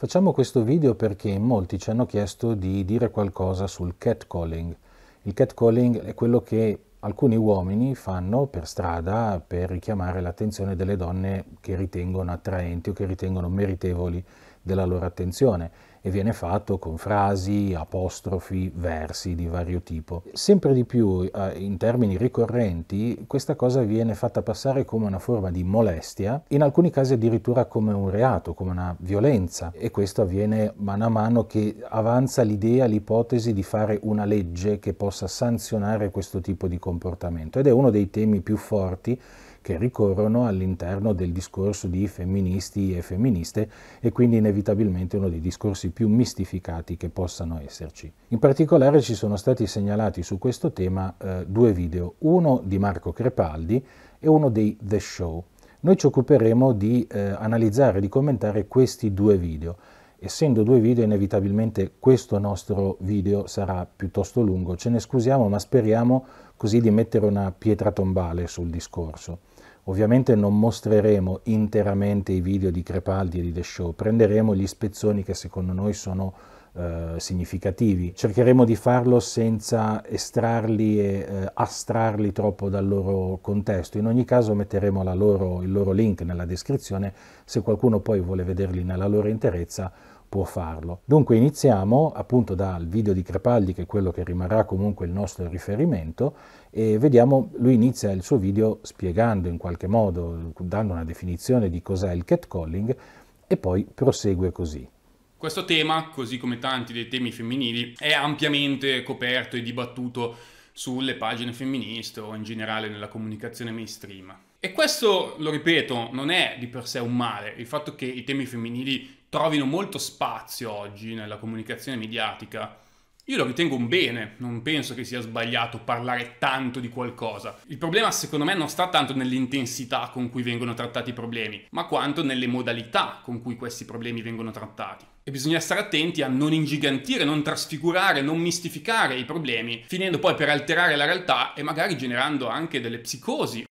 Facciamo questo video perché molti ci hanno chiesto di dire qualcosa sul catcalling. Il catcalling è quello che alcuni uomini fanno per strada per richiamare l'attenzione delle donne che ritengono attraenti o che ritengono meritevoli della loro attenzione e viene fatto con frasi, apostrofi, versi di vario tipo. Sempre di più, eh, in termini ricorrenti, questa cosa viene fatta passare come una forma di molestia, in alcuni casi addirittura come un reato, come una violenza e questo avviene mano a mano che avanza l'idea, l'ipotesi di fare una legge che possa sanzionare questo tipo di comportamento ed è uno dei temi più forti che ricorrono all'interno del discorso di femministi e femministe e quindi inevitabilmente uno dei discorsi più mistificati che possano esserci. In particolare ci sono stati segnalati su questo tema eh, due video, uno di Marco Crepaldi e uno dei The Show. Noi ci occuperemo di eh, analizzare e di commentare questi due video. Essendo due video, inevitabilmente questo nostro video sarà piuttosto lungo. Ce ne scusiamo, ma speriamo così di mettere una pietra tombale sul discorso. Ovviamente non mostreremo interamente i video di Crepaldi e di The Show, prenderemo gli spezzoni che secondo noi sono eh, significativi. Cercheremo di farlo senza estrarli e eh, astrarli troppo dal loro contesto. In ogni caso metteremo loro, il loro link nella descrizione se qualcuno poi vuole vederli nella loro interezza può farlo. Dunque iniziamo appunto dal video di Crepaldi che è quello che rimarrà comunque il nostro riferimento e vediamo, lui inizia il suo video spiegando in qualche modo, dando una definizione di cos'è il catcalling e poi prosegue così. Questo tema, così come tanti dei temi femminili, è ampiamente coperto e dibattuto sulle pagine femministe o in generale nella comunicazione mainstream. E questo, lo ripeto, non è di per sé un male, il fatto che i temi femminili trovino molto spazio oggi nella comunicazione mediatica. Io lo ritengo un bene, non penso che sia sbagliato parlare tanto di qualcosa. Il problema secondo me non sta tanto nell'intensità con cui vengono trattati i problemi, ma quanto nelle modalità con cui questi problemi vengono trattati. E bisogna stare attenti a non ingigantire, non trasfigurare, non mistificare i problemi, finendo poi per alterare la realtà e magari generando anche delle psicosi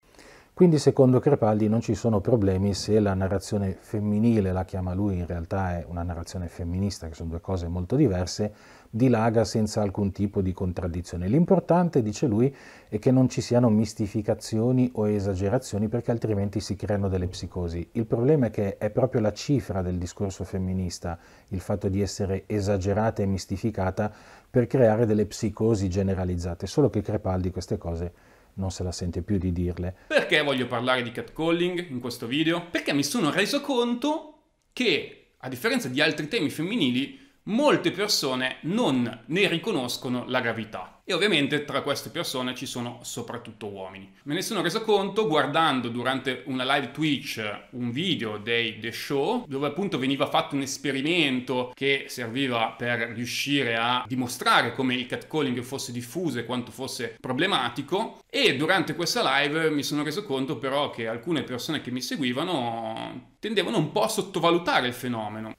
quindi secondo Crepaldi non ci sono problemi se la narrazione femminile, la chiama lui, in realtà è una narrazione femminista, che sono due cose molto diverse, dilaga senza alcun tipo di contraddizione. L'importante, dice lui, è che non ci siano mistificazioni o esagerazioni perché altrimenti si creano delle psicosi. Il problema è che è proprio la cifra del discorso femminista, il fatto di essere esagerata e mistificata per creare delle psicosi generalizzate, solo che Crepaldi queste cose non se la sente più di dirle. Perché voglio parlare di catcalling in questo video? Perché mi sono reso conto che, a differenza di altri temi femminili, molte persone non ne riconoscono la gravità. E ovviamente tra queste persone ci sono soprattutto uomini. Me ne sono reso conto guardando durante una live Twitch un video dei The Show, dove appunto veniva fatto un esperimento che serviva per riuscire a dimostrare come il catcalling fosse diffuso e quanto fosse problematico. E durante questa live mi sono reso conto però che alcune persone che mi seguivano tendevano un po' a sottovalutare il fenomeno.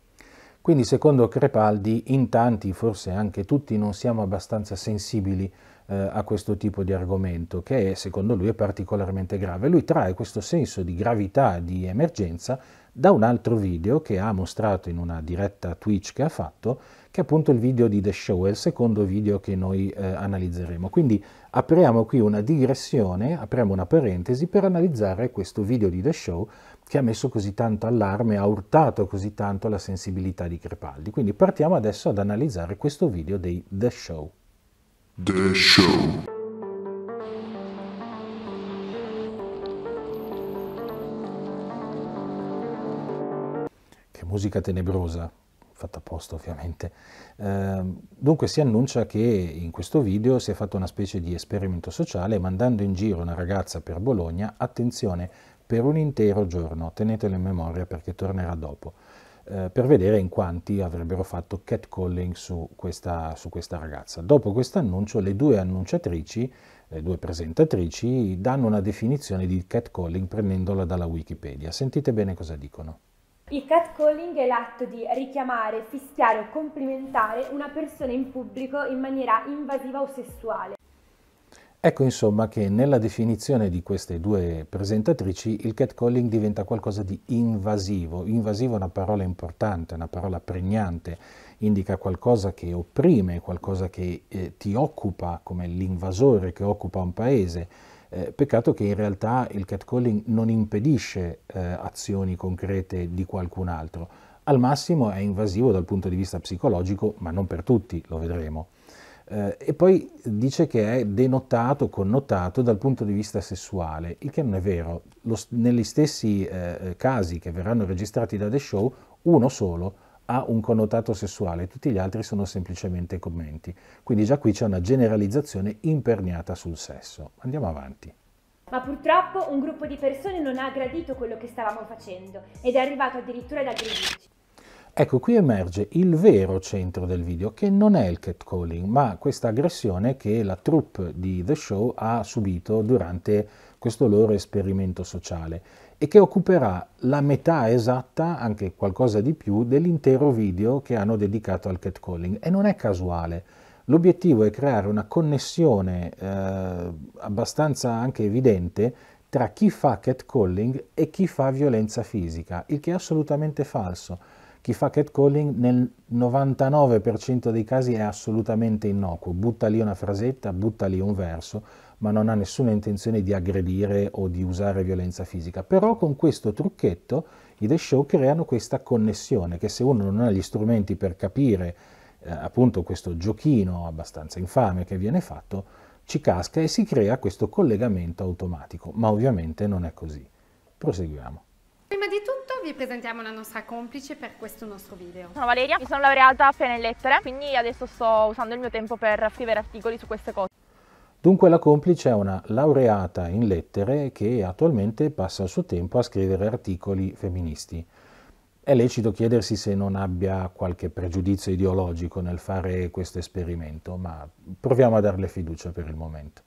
Quindi secondo Crepaldi in tanti, forse anche tutti, non siamo abbastanza sensibili eh, a questo tipo di argomento che secondo lui è particolarmente grave. Lui trae questo senso di gravità, di emergenza, da un altro video che ha mostrato in una diretta Twitch che ha fatto, che è appunto il video di The Show, è il secondo video che noi eh, analizzeremo. Quindi apriamo qui una digressione, apriamo una parentesi per analizzare questo video di The Show che ha messo così tanto allarme, ha urtato così tanto la sensibilità di Crepaldi. Quindi partiamo adesso ad analizzare questo video dei The Show. The Show. Che musica tenebrosa, fatta apposta ovviamente. Ehm, dunque si annuncia che in questo video si è fatto una specie di esperimento sociale mandando in giro una ragazza per Bologna, attenzione, per un intero giorno, tenetelo in memoria perché tornerà dopo, eh, per vedere in quanti avrebbero fatto catcalling su questa, su questa ragazza. Dopo questo annuncio le due annunciatrici, le due presentatrici, danno una definizione di catcalling prendendola dalla Wikipedia. Sentite bene cosa dicono. Il catcalling è l'atto di richiamare, fischiare o complimentare una persona in pubblico in maniera invasiva o sessuale. Ecco insomma che nella definizione di queste due presentatrici il catcalling diventa qualcosa di invasivo. Invasivo è una parola importante, una parola pregnante, indica qualcosa che opprime, qualcosa che eh, ti occupa come l'invasore che occupa un paese. Eh, peccato che in realtà il catcalling non impedisce eh, azioni concrete di qualcun altro. Al massimo è invasivo dal punto di vista psicologico, ma non per tutti, lo vedremo. Eh, e poi dice che è denotato, connotato dal punto di vista sessuale, il che non è vero. Lo, negli stessi eh, casi che verranno registrati da The Show, uno solo ha un connotato sessuale, tutti gli altri sono semplicemente commenti. Quindi già qui c'è una generalizzazione imperniata sul sesso. Andiamo avanti. Ma purtroppo un gruppo di persone non ha gradito quello che stavamo facendo ed è arrivato addirittura ad aggredirci. Ecco, qui emerge il vero centro del video, che non è il catcalling, ma questa aggressione che la troupe di The Show ha subito durante questo loro esperimento sociale e che occuperà la metà esatta, anche qualcosa di più, dell'intero video che hanno dedicato al catcalling. E non è casuale. L'obiettivo è creare una connessione eh, abbastanza anche evidente tra chi fa catcalling e chi fa violenza fisica, il che è assolutamente falso chi fa catcalling nel 99% dei casi è assolutamente innocuo, butta lì una frasetta, butta lì un verso, ma non ha nessuna intenzione di aggredire o di usare violenza fisica. Però con questo trucchetto i The Show creano questa connessione che se uno non ha gli strumenti per capire eh, appunto questo giochino abbastanza infame che viene fatto, ci casca e si crea questo collegamento automatico, ma ovviamente non è così. Proseguiamo. Prima di tutto vi presentiamo la nostra complice per questo nostro video. Sono Valeria, mi sono laureata appena in lettere, quindi adesso sto usando il mio tempo per scrivere articoli su queste cose. Dunque la complice è una laureata in lettere che attualmente passa il suo tempo a scrivere articoli femministi. È lecito chiedersi se non abbia qualche pregiudizio ideologico nel fare questo esperimento, ma proviamo a darle fiducia per il momento.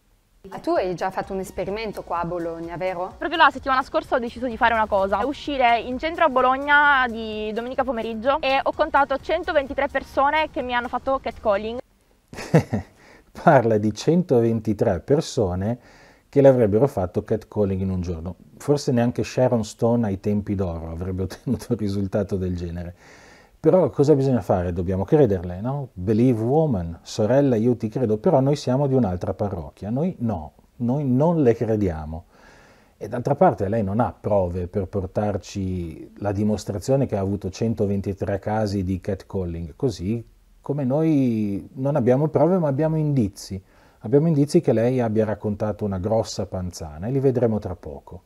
Ah, tu hai già fatto un esperimento qua a Bologna, vero? Proprio la settimana scorsa ho deciso di fare una cosa, uscire in centro a Bologna di domenica pomeriggio e ho contato 123 persone che mi hanno fatto catcalling. Parla di 123 persone che l'avrebbero fatto catcalling in un giorno. Forse neanche Sharon Stone ai tempi d'oro avrebbe ottenuto un risultato del genere. Però cosa bisogna fare? Dobbiamo crederle, no? Believe woman, sorella, io ti credo, però noi siamo di un'altra parrocchia, noi no, noi non le crediamo. E d'altra parte lei non ha prove per portarci la dimostrazione che ha avuto 123 casi di catcalling, così come noi non abbiamo prove ma abbiamo indizi. Abbiamo indizi che lei abbia raccontato una grossa panzana e li vedremo tra poco.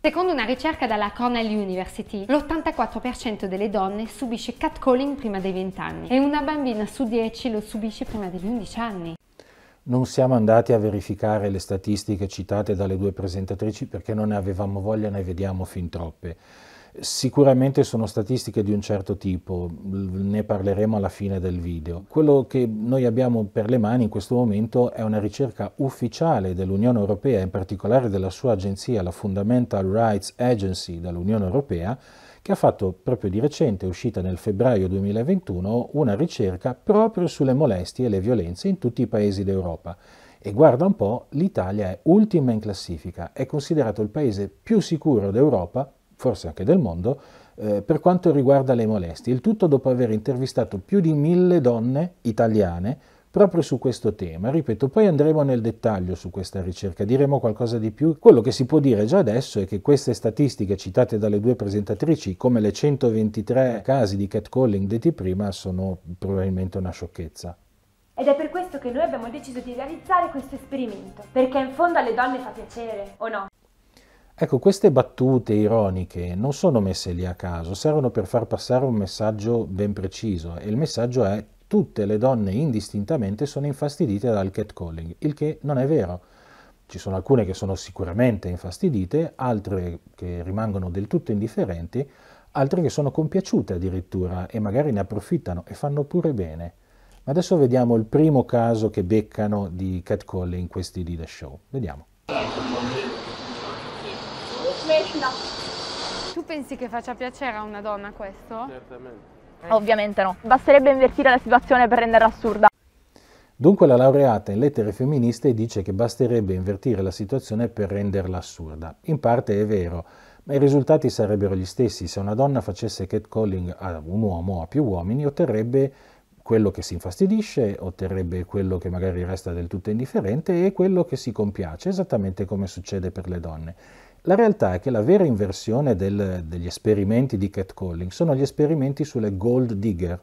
Secondo una ricerca dalla Cornell University, l'84% delle donne subisce catcalling prima dei 20 anni e una bambina su 10 lo subisce prima degli 11 anni. Non siamo andati a verificare le statistiche citate dalle due presentatrici perché non ne avevamo voglia, ne vediamo fin troppe. Sicuramente sono statistiche di un certo tipo, ne parleremo alla fine del video. Quello che noi abbiamo per le mani in questo momento è una ricerca ufficiale dell'Unione Europea, in particolare della sua agenzia, la Fundamental Rights Agency dell'Unione Europea, che ha fatto proprio di recente, uscita nel febbraio 2021, una ricerca proprio sulle molestie e le violenze in tutti i paesi d'Europa. E guarda un po', l'Italia è ultima in classifica, è considerato il paese più sicuro d'Europa forse anche del mondo, eh, per quanto riguarda le molestie. Il tutto dopo aver intervistato più di mille donne italiane proprio su questo tema. Ripeto, poi andremo nel dettaglio su questa ricerca, diremo qualcosa di più. Quello che si può dire già adesso è che queste statistiche citate dalle due presentatrici, come le 123 casi di catcalling detti prima, sono probabilmente una sciocchezza. Ed è per questo che noi abbiamo deciso di realizzare questo esperimento, perché in fondo alle donne fa piacere, o no? Ecco, queste battute ironiche non sono messe lì a caso, servono per far passare un messaggio ben preciso e il messaggio è tutte le donne indistintamente sono infastidite dal catcalling, il che non è vero. Ci sono alcune che sono sicuramente infastidite, altre che rimangono del tutto indifferenti, altre che sono compiaciute addirittura e magari ne approfittano e fanno pure bene. Ma adesso vediamo il primo caso che beccano di catcalling questi di The Show. Vediamo. Tu pensi che faccia piacere a una donna questo? Certamente. Ovviamente no, basterebbe invertire la situazione per renderla assurda. Dunque la laureata in lettere femministe dice che basterebbe invertire la situazione per renderla assurda. In parte è vero, ma i risultati sarebbero gli stessi. Se una donna facesse catcalling a un uomo o a più uomini, otterrebbe quello che si infastidisce, otterrebbe quello che magari resta del tutto indifferente e quello che si compiace, esattamente come succede per le donne. La realtà è che la vera inversione del, degli esperimenti di catcalling sono gli esperimenti sulle gold digger,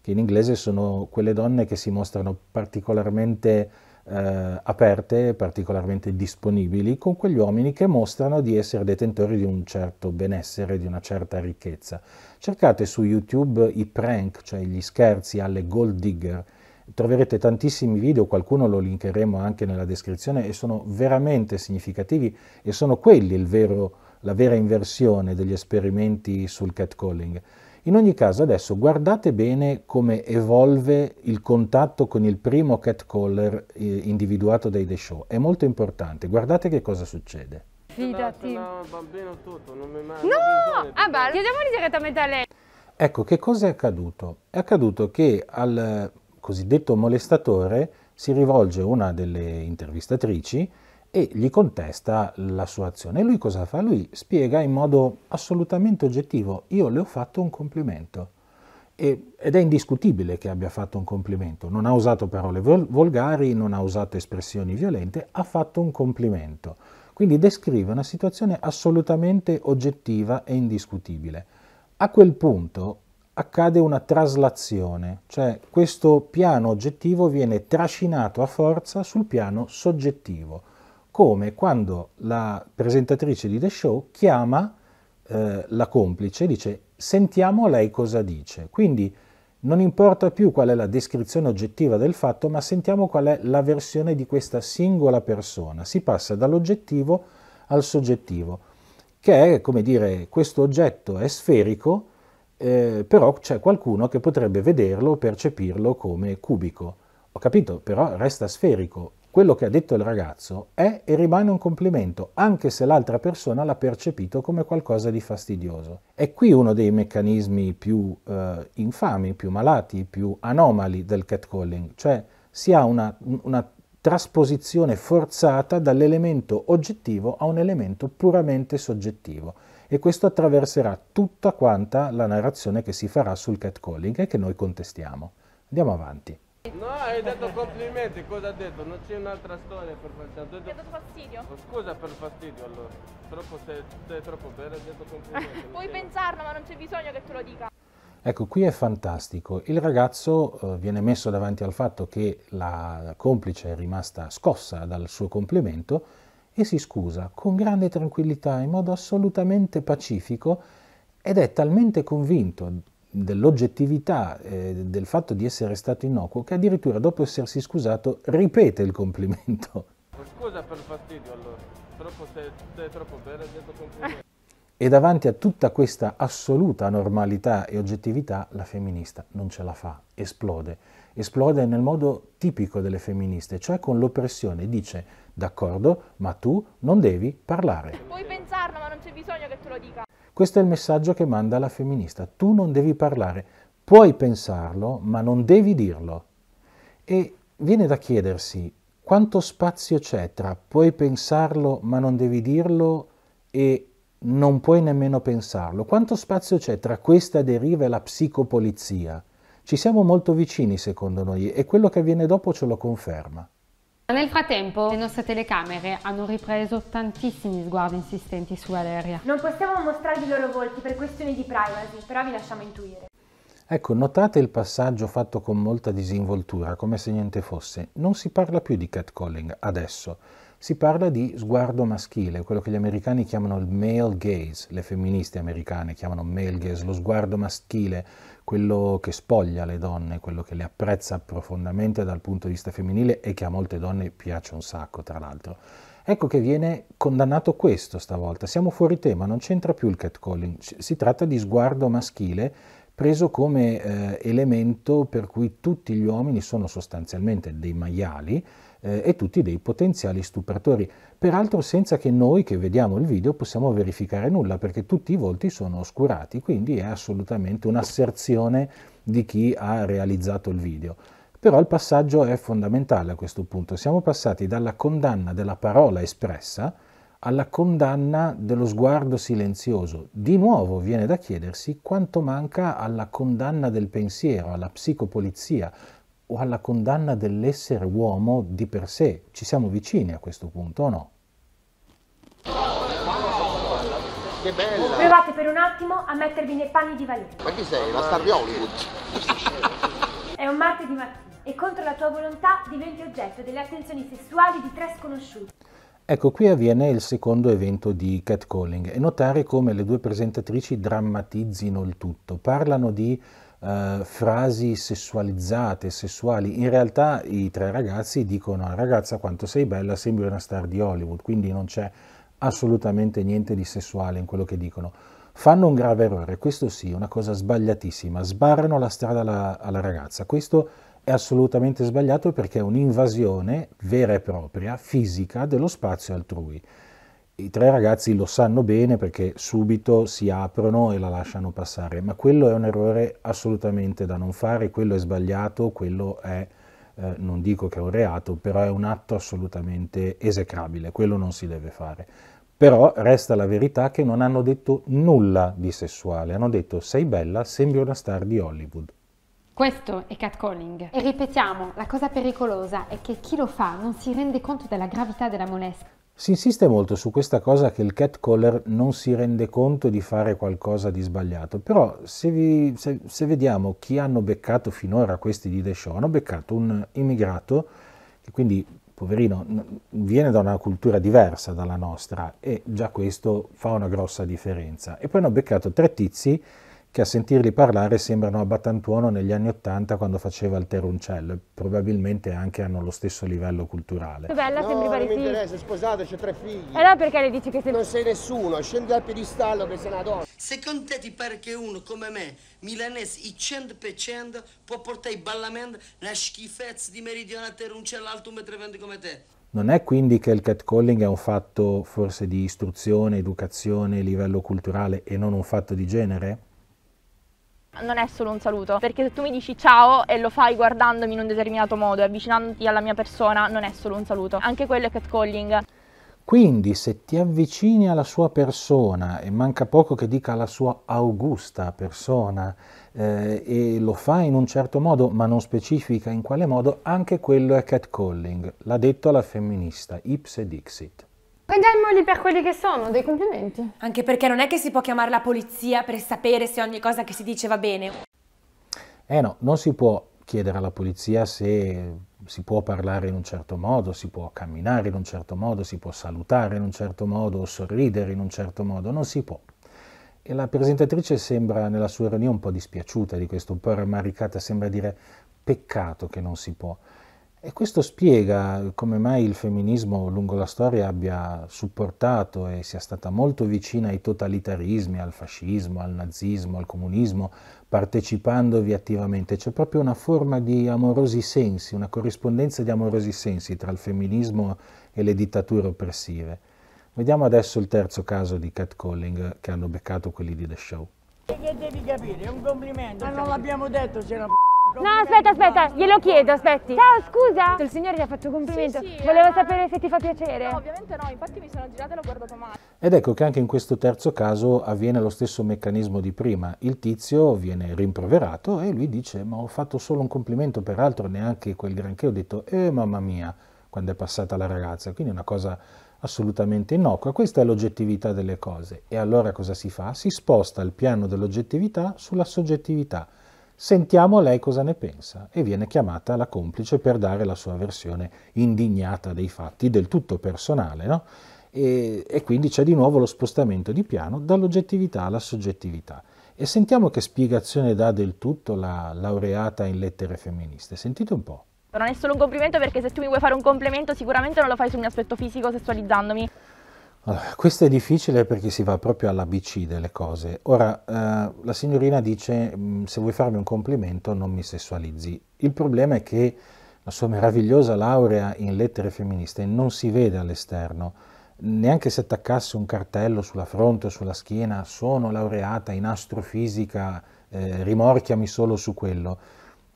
che in inglese sono quelle donne che si mostrano particolarmente eh, aperte, particolarmente disponibili, con quegli uomini che mostrano di essere detentori di un certo benessere, di una certa ricchezza. Cercate su YouTube i prank, cioè gli scherzi alle gold digger, troverete tantissimi video, qualcuno lo linkeremo anche nella descrizione e sono veramente significativi e sono quelli il vero, la vera inversione degli esperimenti sul catcalling. In ogni caso adesso guardate bene come evolve il contatto con il primo catcaller eh, individuato dai The Show, è molto importante, guardate che cosa succede. Fidati. No! Ah beh, chiediamoli direttamente a lei. Ecco, che cosa è accaduto? È accaduto che al cosiddetto molestatore si rivolge a una delle intervistatrici e gli contesta la sua azione. lui cosa fa? Lui spiega in modo assolutamente oggettivo, io le ho fatto un complimento. E, ed è indiscutibile che abbia fatto un complimento, non ha usato parole vol- volgari, non ha usato espressioni violente, ha fatto un complimento. Quindi descrive una situazione assolutamente oggettiva e indiscutibile. A quel punto accade una traslazione, cioè questo piano oggettivo viene trascinato a forza sul piano soggettivo, come quando la presentatrice di The Show chiama eh, la complice e dice sentiamo lei cosa dice. Quindi non importa più qual è la descrizione oggettiva del fatto, ma sentiamo qual è la versione di questa singola persona. Si passa dall'oggettivo al soggettivo, che è come dire questo oggetto è sferico, eh, però c'è qualcuno che potrebbe vederlo percepirlo come cubico. Ho capito, però resta sferico. Quello che ha detto il ragazzo è e rimane un complimento, anche se l'altra persona l'ha percepito come qualcosa di fastidioso. È qui uno dei meccanismi più eh, infami, più malati, più anomali del catcalling, cioè si ha una, una trasposizione forzata dall'elemento oggettivo a un elemento puramente soggettivo e questo attraverserà tutta quanta la narrazione che si farà sul catcalling e che noi contestiamo. Andiamo avanti. No, hai detto complimenti, cosa ha detto? Non c'è un'altra storia per fastidio. Ti ha dato fastidio? Scusa per fastidio allora. Troppo, sei, sei troppo bene, hai detto complimenti. Puoi pensarlo, ma non c'è bisogno che te lo dica. Ecco, qui è fantastico. Il ragazzo eh, viene messo davanti al fatto che la complice è rimasta scossa dal suo complimento e si scusa con grande tranquillità, in modo assolutamente pacifico, ed è talmente convinto dell'oggettività eh, del fatto di essere stato innocuo che addirittura dopo essersi scusato ripete il complimento. Scusa per il fastidio allora, troppo, sei, sei troppo bene, hai detto complimento. E davanti a tutta questa assoluta normalità e oggettività la femminista non ce la fa, esplode. Esplode nel modo tipico delle femministe, cioè con l'oppressione, dice d'accordo? Ma tu non devi parlare. Puoi pensarlo, ma non c'è bisogno che te lo dica. Questo è il messaggio che manda la femminista. Tu non devi parlare, puoi pensarlo, ma non devi dirlo. E viene da chiedersi quanto spazio c'è tra puoi pensarlo, ma non devi dirlo e non puoi nemmeno pensarlo. Quanto spazio c'è tra questa deriva e la psicopolizia? Ci siamo molto vicini, secondo noi, e quello che avviene dopo ce lo conferma. Nel frattempo le nostre telecamere hanno ripreso tantissimi sguardi insistenti su Valeria. Non possiamo mostrare i loro volti per questioni di privacy, però vi lasciamo intuire. Ecco, notate il passaggio fatto con molta disinvoltura, come se niente fosse. Non si parla più di catcalling adesso si parla di sguardo maschile, quello che gli americani chiamano il male gaze, le femministe americane chiamano male gaze, lo sguardo maschile, quello che spoglia le donne, quello che le apprezza profondamente dal punto di vista femminile e che a molte donne piace un sacco, tra l'altro. Ecco che viene condannato questo stavolta, siamo fuori tema, non c'entra più il catcalling, si tratta di sguardo maschile preso come eh, elemento per cui tutti gli uomini sono sostanzialmente dei maiali, eh, e tutti dei potenziali stupratori. Peraltro senza che noi che vediamo il video possiamo verificare nulla perché tutti i volti sono oscurati, quindi è assolutamente un'asserzione di chi ha realizzato il video. Però il passaggio è fondamentale a questo punto. Siamo passati dalla condanna della parola espressa alla condanna dello sguardo silenzioso. Di nuovo viene da chiedersi quanto manca alla condanna del pensiero, alla psicopolizia, o alla condanna dell'essere uomo di per sé. Ci siamo vicini a questo punto o no? Che bella! Provate per un attimo a mettervi nei panni di Valeria. Ma chi sei? La star di Hollywood? È un martedì mattina e contro la tua volontà diventi oggetto delle attenzioni sessuali di tre sconosciuti. Ecco, qui avviene il secondo evento di catcalling e notare come le due presentatrici drammatizzino il tutto. Parlano di eh, frasi sessualizzate, sessuali. In realtà i tre ragazzi dicono ah, ragazza quanto sei bella, sembri una star di Hollywood, quindi non c'è assolutamente niente di sessuale in quello che dicono. Fanno un grave errore, questo sì, una cosa sbagliatissima, sbarrano la strada alla, alla ragazza. Questo è assolutamente sbagliato perché è un'invasione vera e propria, fisica, dello spazio altrui i tre ragazzi lo sanno bene perché subito si aprono e la lasciano passare, ma quello è un errore assolutamente da non fare, quello è sbagliato, quello è, eh, non dico che è un reato, però è un atto assolutamente esecrabile, quello non si deve fare. Però resta la verità che non hanno detto nulla di sessuale, hanno detto sei bella, sembri una star di Hollywood. Questo è catcalling. E ripetiamo, la cosa pericolosa è che chi lo fa non si rende conto della gravità della molestia. Si insiste molto su questa cosa che il cat catcaller non si rende conto di fare qualcosa di sbagliato, però se, vi, se, se vediamo chi hanno beccato finora questi di The Show, hanno beccato un immigrato che quindi, poverino, viene da una cultura diversa dalla nostra e già questo fa una grossa differenza. E poi hanno beccato tre tizi che a sentirli parlare sembrano a Battantuono negli anni Ottanta quando faceva il Teruncello e probabilmente anche hanno lo stesso livello culturale. Che bella, no, sembri pariti. Non mi interessa, sposato, c'ho tre figli. E eh allora perché le dici che sei... Non sei nessuno, scendi dal piedistallo che sei una donna. Secondo te ti pare che uno come me, milanese, il 100% può portare i ballamenti una schifezza di meridiana Teruncello alto 1,20 m come te? Non è quindi che il catcalling è un fatto forse di istruzione, educazione, livello culturale e non un fatto di genere? non è solo un saluto, perché se tu mi dici ciao e lo fai guardandomi in un determinato modo e avvicinandoti alla mia persona, non è solo un saluto. Anche quello è catcalling. Quindi se ti avvicini alla sua persona e manca poco che dica alla sua augusta persona eh, e lo fa in un certo modo ma non specifica in quale modo, anche quello è catcalling, l'ha detto la femminista, ipse dixit. Prendiamoli per quelli che sono, dei complimenti. Anche perché non è che si può chiamare la polizia per sapere se ogni cosa che si dice va bene. Eh no, non si può chiedere alla polizia se si può parlare in un certo modo, si può camminare in un certo modo, si può salutare in un certo modo, sorridere in un certo modo, non si può. E la presentatrice sembra nella sua ironia un po' dispiaciuta di questo, un po' rammaricata, sembra dire peccato che non si può. E questo spiega come mai il femminismo lungo la storia abbia supportato e sia stata molto vicina ai totalitarismi, al fascismo, al nazismo, al comunismo, partecipandovi attivamente. C'è proprio una forma di amorosi sensi, una corrispondenza di amorosi sensi tra il femminismo e le dittature oppressive. Vediamo adesso il terzo caso di Cat catcalling che hanno beccato quelli di The Show. Che devi capire, è un complimento, ma non l'abbiamo detto, c'era una No, aspetta, aspetta, glielo chiedo, aspetti. Ciao, scusa. Il signore ti ha fatto complimento. Sì, sì, Volevo eh, sapere se ti fa piacere. No, ovviamente no, infatti mi sono girata e l'ho guardato male. Ed ecco che anche in questo terzo caso avviene lo stesso meccanismo di prima. Il tizio viene rimproverato e lui dice "Ma ho fatto solo un complimento, peraltro neanche quel granché". Ho detto "Eh, mamma mia" quando è passata la ragazza, quindi una cosa assolutamente innocua. Questa è l'oggettività delle cose. E allora cosa si fa? Si sposta il piano dell'oggettività sulla soggettività. Sentiamo lei cosa ne pensa e viene chiamata la complice per dare la sua versione indignata dei fatti, del tutto personale, no? e, e quindi c'è di nuovo lo spostamento di piano dall'oggettività alla soggettività. E sentiamo che spiegazione dà del tutto la laureata in lettere femministe. Sentite un po'. Non è solo un complimento perché se tu mi vuoi fare un complimento sicuramente non lo fai sul mio aspetto fisico sessualizzandomi. Allora, questo è difficile perché si va proprio all'ABC delle cose. Ora, eh, la signorina dice, mm, se vuoi farmi un complimento non mi sessualizzi. Il problema è che la sua meravigliosa laurea in lettere femministe non si vede all'esterno, neanche se attaccasse un cartello sulla fronte o sulla schiena, sono laureata in astrofisica, eh, rimorchiami solo su quello.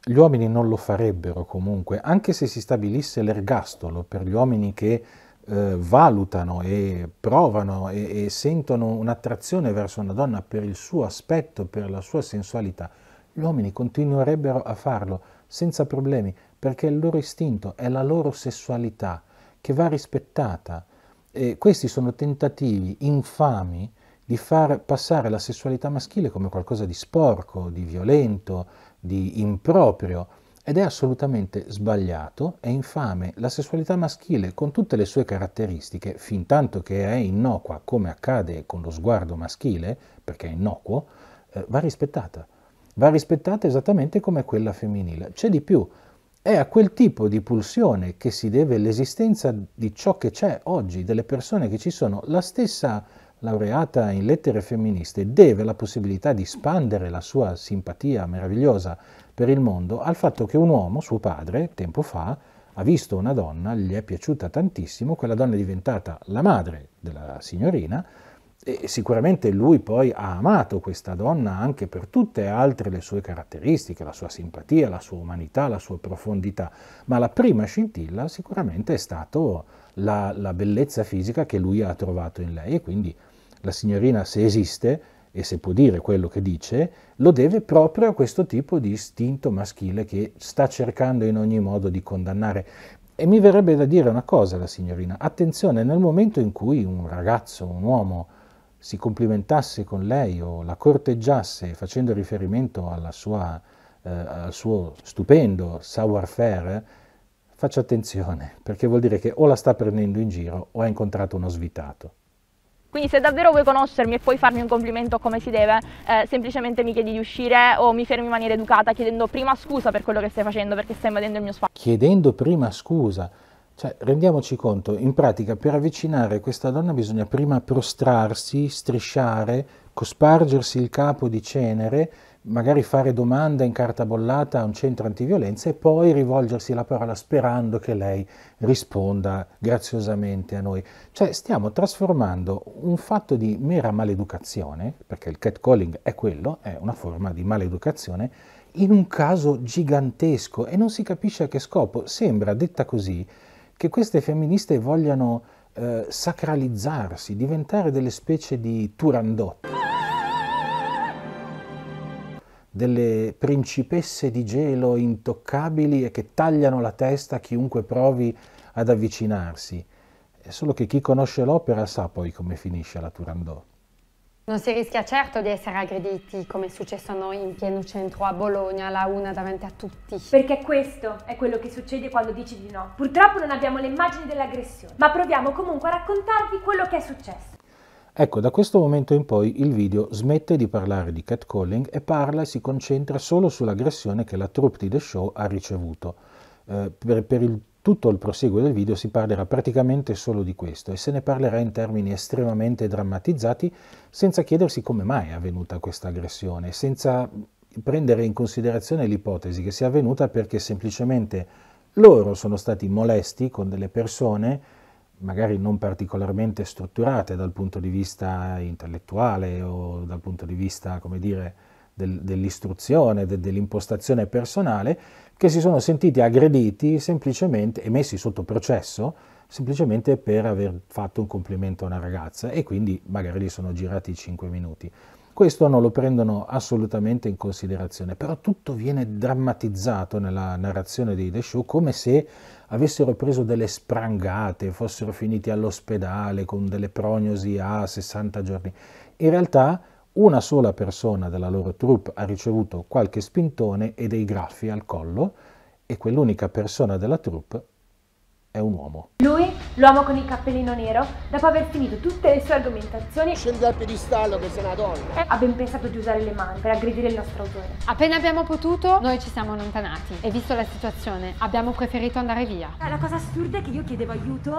Gli uomini non lo farebbero comunque, anche se si stabilisse l'ergastolo per gli uomini che eh, valutano e provano e, e sentono un'attrazione verso una donna per il suo aspetto, per la sua sensualità, gli uomini continuerebbero a farlo senza problemi perché è il loro istinto, è la loro sessualità che va rispettata. E questi sono tentativi infami di far passare la sessualità maschile come qualcosa di sporco, di violento, di improprio ed è assolutamente sbagliato e infame la sessualità maschile con tutte le sue caratteristiche, fin tanto che è innocua come accade con lo sguardo maschile, perché è innocuo, eh, va rispettata. Va rispettata esattamente come quella femminile. C'è di più, è a quel tipo di pulsione che si deve l'esistenza di ciò che c'è oggi, delle persone che ci sono. La stessa laureata in lettere femministe deve la possibilità di spandere la sua simpatia meravigliosa per il mondo al fatto che un uomo, suo padre, tempo fa, ha visto una donna, gli è piaciuta tantissimo, quella donna è diventata la madre della signorina e sicuramente lui poi ha amato questa donna anche per tutte altre le sue caratteristiche, la sua simpatia, la sua umanità, la sua profondità, ma la prima scintilla sicuramente è stata la, la bellezza fisica che lui ha trovato in lei e quindi la signorina se esiste e se può dire quello che dice, lo deve proprio a questo tipo di istinto maschile che sta cercando in ogni modo di condannare. E mi verrebbe da dire una cosa alla signorina, attenzione, nel momento in cui un ragazzo, un uomo, si complimentasse con lei o la corteggiasse facendo riferimento sua, eh, al suo stupendo savoir-faire, faccia attenzione, perché vuol dire che o la sta prendendo in giro o ha incontrato uno svitato. Quindi se davvero vuoi conoscermi e puoi farmi un complimento come si deve, eh, semplicemente mi chiedi di uscire o mi fermi in maniera educata chiedendo prima scusa per quello che stai facendo perché stai invadendo il mio spazio. Chiedendo prima scusa. Cioè, rendiamoci conto, in pratica per avvicinare questa donna bisogna prima prostrarsi, strisciare, cospargersi il capo di cenere magari fare domanda in carta bollata a un centro antiviolenza e poi rivolgersi la parola sperando che lei risponda graziosamente a noi. Cioè stiamo trasformando un fatto di mera maleducazione, perché il catcalling è quello, è una forma di maleducazione, in un caso gigantesco e non si capisce a che scopo. Sembra, detta così, che queste femministe vogliano eh, sacralizzarsi, diventare delle specie di turandotte delle principesse di gelo intoccabili e che tagliano la testa a chiunque provi ad avvicinarsi. È solo che chi conosce l'opera sa poi come finisce la Turandot. Non si rischia certo di essere aggrediti come è successo a noi in pieno centro a Bologna, la una davanti a tutti. Perché questo è quello che succede quando dici di no. Purtroppo non abbiamo le immagini dell'aggressione, ma proviamo comunque a raccontarvi quello che è successo. Ecco, da questo momento in poi il video smette di parlare di catcalling e parla e si concentra solo sull'aggressione che la troupe di The Show ha ricevuto. Eh, per, per il, tutto il proseguo del video si parlerà praticamente solo di questo e se ne parlerà in termini estremamente drammatizzati senza chiedersi come mai è avvenuta questa aggressione, senza prendere in considerazione l'ipotesi che sia avvenuta perché semplicemente loro sono stati molesti con delle persone magari non particolarmente strutturate dal punto di vista intellettuale o dal punto di vista, come dire, del, dell'istruzione, de, dell'impostazione personale, che si sono sentiti aggrediti semplicemente e messi sotto processo semplicemente per aver fatto un complimento a una ragazza e quindi magari gli sono girati 5 minuti. Questo non lo prendono assolutamente in considerazione, però tutto viene drammatizzato nella narrazione di The Show come se avessero preso delle sprangate, fossero finiti all'ospedale con delle prognosi a 60 giorni. In realtà una sola persona della loro troupe ha ricevuto qualche spintone e dei graffi al collo e quell'unica persona della troupe è un uomo. Lui, l'uomo con il cappellino nero, dopo aver finito tutte le sue argomentazioni, scende dal piedistallo che sei una donna. Ha ben pensato di usare le mani per aggredire il nostro autore. Appena abbiamo potuto, noi ci siamo allontanati e visto la situazione, abbiamo preferito andare via. Ah, la cosa assurda è che io chiedevo aiuto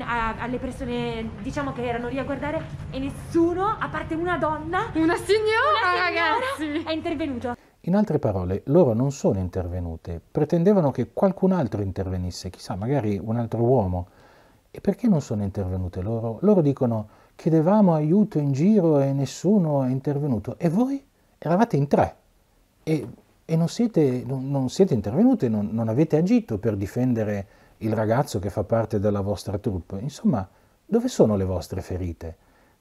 a, alle persone, diciamo che erano lì a guardare e nessuno, a parte una donna, una signora, una signora ragazzi, è intervenuto. In altre parole, loro non sono intervenute, pretendevano che qualcun altro intervenisse, chissà, magari un altro uomo. E perché non sono intervenute loro? Loro dicono chiedevamo aiuto in giro e nessuno è intervenuto. E voi eravate in tre e, e non, siete, non, non siete intervenuti, non, non avete agito per difendere il ragazzo che fa parte della vostra troupe. Insomma, dove sono le vostre ferite?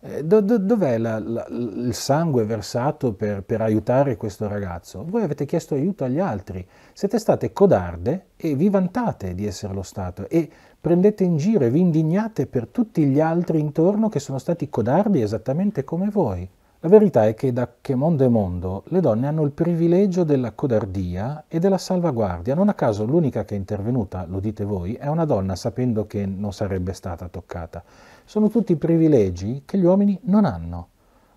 Eh, do, do, dov'è la, la, il sangue versato per, per, aiutare questo ragazzo? Voi avete chiesto aiuto agli altri, siete state codarde e vi vantate di essere lo Stato e prendete in giro e vi indignate per tutti gli altri intorno che sono stati codardi esattamente come voi. La verità è che da che mondo è mondo le donne hanno il privilegio della codardia e della salvaguardia. Non a caso l'unica che è intervenuta, lo dite voi, è una donna sapendo che non sarebbe stata toccata sono tutti privilegi che gli uomini non hanno.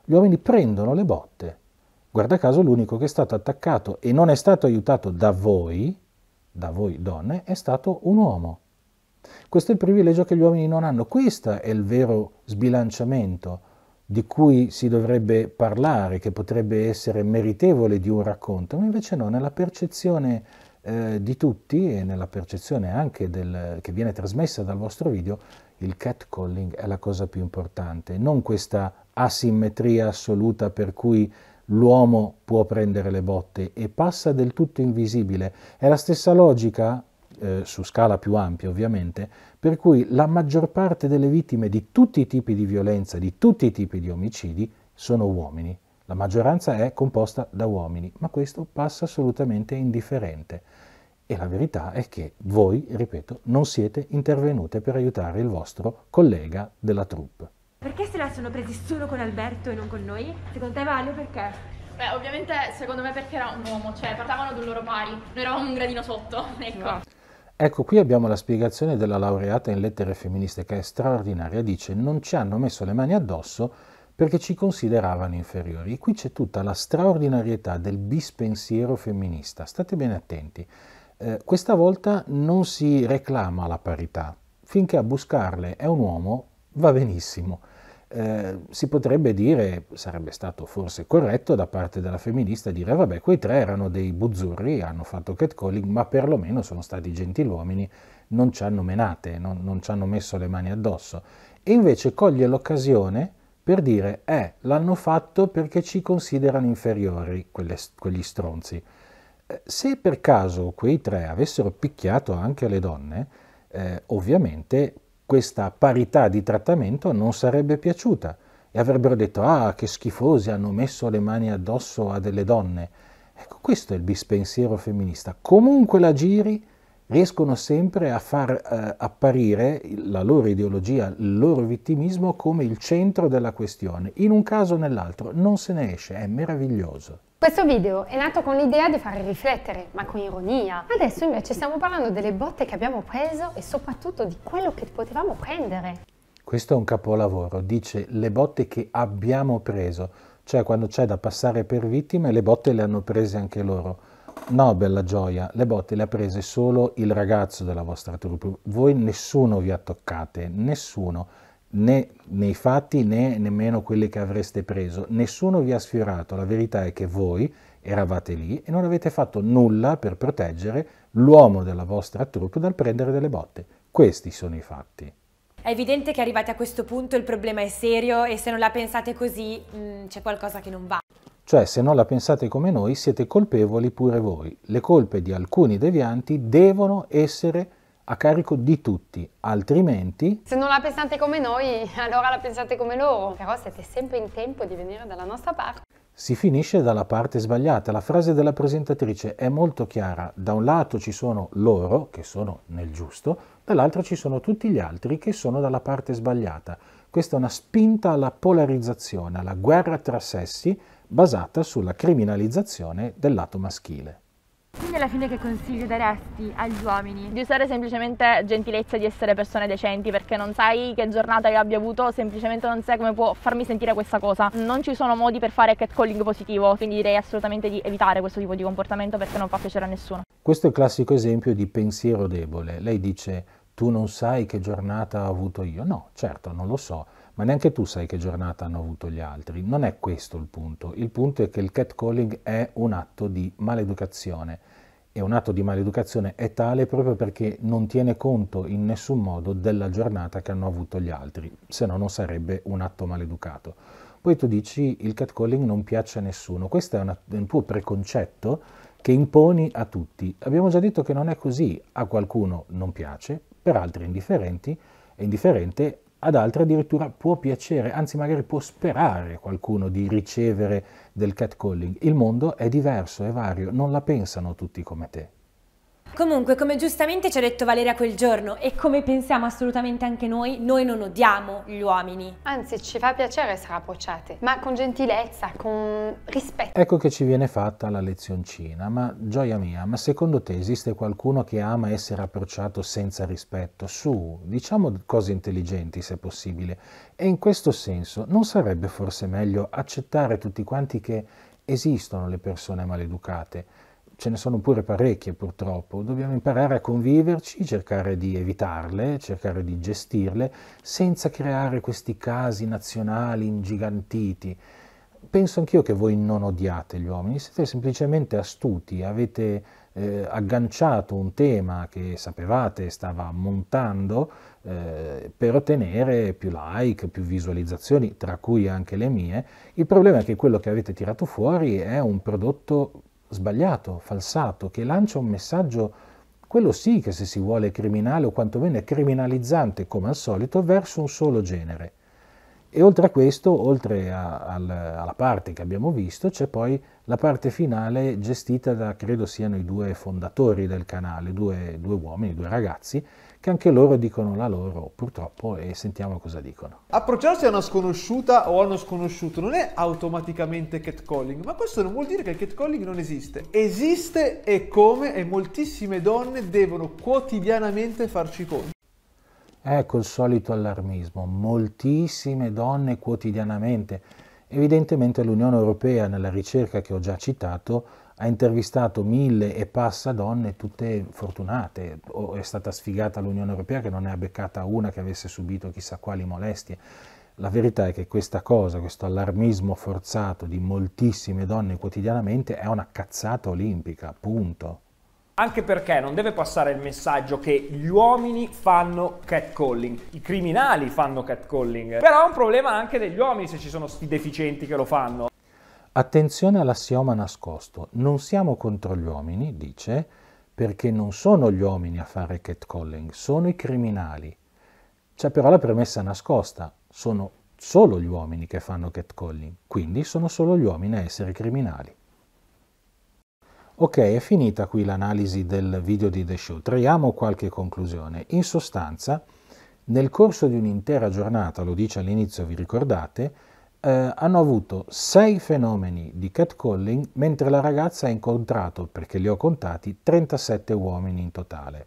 Gli uomini prendono le botte. Guarda caso l'unico che è stato attaccato e non è stato aiutato da voi, da voi donne, è stato un uomo. Questo è il privilegio che gli uomini non hanno. Questo è il vero sbilanciamento di cui si dovrebbe parlare, che potrebbe essere meritevole di un racconto, ma invece no, nella percezione eh, di tutti e nella percezione anche del, che viene trasmessa dal vostro video, il catcalling è la cosa più importante, non questa asimmetria assoluta per cui l'uomo può prendere le botte e passa del tutto invisibile. È la stessa logica, eh, su scala più ampia ovviamente, per cui la maggior parte delle vittime di tutti i tipi di violenza, di tutti i tipi di omicidi, sono uomini. La maggioranza è composta da uomini, ma questo passa assolutamente indifferente. E la verità è che voi, ripeto, non siete intervenute per aiutare il vostro collega della troupe. Perché se la sono presi solo con Alberto e non con noi? Secondo te Valio perché? Beh, ovviamente secondo me perché era un uomo, cioè parlavano di un loro pari, noi eravamo un gradino sotto, ecco. No. Esatto. Ecco, qui abbiamo la spiegazione della laureata in lettere femministe che è straordinaria, dice non ci hanno messo le mani addosso perché ci consideravano inferiori. E qui c'è tutta la straordinarietà del bispensiero femminista, state bene attenti. Eh, questa volta non si reclama la parità. Finché a buscarle è un uomo, va benissimo. Eh, si potrebbe dire, sarebbe stato forse corretto da parte della femminista dire vabbè quei tre erano dei buzzurri, hanno fatto catcalling, ma perlomeno sono stati gentiluomini, non ci hanno menate, non, non ci hanno messo le mani addosso. E invece coglie l'occasione per dire eh, l'hanno fatto perché ci considerano inferiori quelle, quegli stronzi. Eh, se per caso quei tre avessero picchiato anche le donne, eh, ovviamente questa parità di trattamento non sarebbe piaciuta e avrebbero detto ah che schifosi hanno messo le mani addosso a delle donne. Ecco, questo è il bispensiero femminista. Comunque la giri, riescono sempre a far eh, apparire la loro ideologia, il loro vittimismo come il centro della questione. In un caso o nell'altro non se ne esce, è meraviglioso. Questo video è nato con l'idea di far riflettere, ma con ironia. Adesso invece stiamo parlando delle botte che abbiamo preso e soprattutto di quello che potevamo prendere. Questo è un capolavoro, dice le botte che abbiamo preso, cioè quando c'è da passare per vittime le botte le hanno prese anche loro. No, bella gioia, le botte le ha prese solo il ragazzo della vostra troupe, voi nessuno vi ha toccate, nessuno né nei fatti né nemmeno quelli che avreste preso. Nessuno vi ha sfiorato, la verità è che voi eravate lì e non avete fatto nulla per proteggere l'uomo della vostra troupe dal prendere delle botte. Questi sono i fatti. È evidente che arrivati a questo punto il problema è serio e se non la pensate così mm, c'è qualcosa che non va. Cioè, se non la pensate come noi, siete colpevoli pure voi. Le colpe di alcuni devianti devono essere a carico di tutti, altrimenti... Se non la pensate come noi, allora la pensate come loro, però siete sempre in tempo di venire dalla nostra parte. Si finisce dalla parte sbagliata, la frase della presentatrice è molto chiara, da un lato ci sono loro, che sono nel giusto, dall'altro ci sono tutti gli altri che sono dalla parte sbagliata. Questa è una spinta alla polarizzazione, alla guerra tra sessi, basata sulla criminalizzazione del lato maschile. Quindi alla fine che consiglio daresti agli uomini? Di usare semplicemente gentilezza di essere persone decenti perché non sai che giornata io abbia avuto, semplicemente non sai come può farmi sentire questa cosa. Non ci sono modi per fare catcalling positivo, quindi direi assolutamente di evitare questo tipo di comportamento perché non fa piacere a nessuno. Questo è il classico esempio di pensiero debole. Lei dice tu non sai che giornata ho avuto io. No, certo, non lo so ma neanche tu sai che giornata hanno avuto gli altri. Non è questo il punto. Il punto è che il catcalling è un atto di maleducazione e un atto di maleducazione è tale proprio perché non tiene conto in nessun modo della giornata che hanno avuto gli altri, se no non sarebbe un atto maleducato. Poi tu dici il catcalling non piace a nessuno, questo è, una, è un tuo preconcetto che imponi a tutti. Abbiamo già detto che non è così, a qualcuno non piace, per altri indifferenti, è indifferente, ad altri addirittura può piacere, anzi magari può sperare qualcuno di ricevere del catcalling. Il mondo è diverso, è vario, non la pensano tutti come te. Comunque, come giustamente ci ha detto Valeria quel giorno e come pensiamo assolutamente anche noi, noi non odiamo gli uomini. Anzi, ci fa piacere essere approcciate, ma con gentilezza, con rispetto. Ecco che ci viene fatta la lezioncina, ma gioia mia, ma secondo te esiste qualcuno che ama essere approcciato senza rispetto? Su, diciamo cose intelligenti se possibile. E in questo senso non sarebbe forse meglio accettare tutti quanti che esistono le persone maleducate? ce ne sono pure parecchie purtroppo, dobbiamo imparare a conviverci, cercare di evitarle, cercare di gestirle, senza creare questi casi nazionali ingigantiti. Penso anch'io che voi non odiate gli uomini, siete semplicemente astuti, avete eh, agganciato un tema che sapevate stava montando eh, per ottenere più like, più visualizzazioni, tra cui anche le mie. Il problema è che quello che avete tirato fuori è un prodotto sbagliato, falsato, che lancia un messaggio, quello sì che se si vuole criminale o quantomeno criminalizzante come al solito, verso un solo genere. E oltre a questo, oltre a, al, alla parte che abbiamo visto, c'è poi la parte finale gestita da, credo siano i due fondatori del canale, due, due uomini, due ragazzi, che anche loro dicono la loro purtroppo e sentiamo cosa dicono. Approcciarsi a una sconosciuta o a uno sconosciuto non è automaticamente catcalling, ma questo non vuol dire che il catcalling non esiste. Esiste e come e moltissime donne devono quotidianamente farci conto. Ecco il solito allarmismo, moltissime donne quotidianamente. Evidentemente l'Unione Europea, nella ricerca che ho già citato, ha intervistato mille e passa donne, tutte fortunate, o è stata sfigata l'Unione Europea che non ne ha beccata una che avesse subito chissà quali molestie. La verità è che questa cosa, questo allarmismo forzato di moltissime donne quotidianamente è una cazzata olimpica, punto. Anche perché non deve passare il messaggio che gli uomini fanno catcalling, i criminali fanno catcalling. Però è un problema anche degli uomini se ci sono sti deficienti che lo fanno. Attenzione all'assioma nascosto. Non siamo contro gli uomini, dice, perché non sono gli uomini a fare catcalling, sono i criminali. C'è però la premessa nascosta, sono solo gli uomini che fanno catcalling, quindi sono solo gli uomini a essere criminali. Ok, è finita qui l'analisi del video di The Show. Traiamo qualche conclusione. In sostanza, nel corso di un'intera giornata, lo dice all'inizio, vi ricordate, eh, hanno avuto sei fenomeni di catcalling, mentre la ragazza ha incontrato, perché li ho contati, 37 uomini in totale.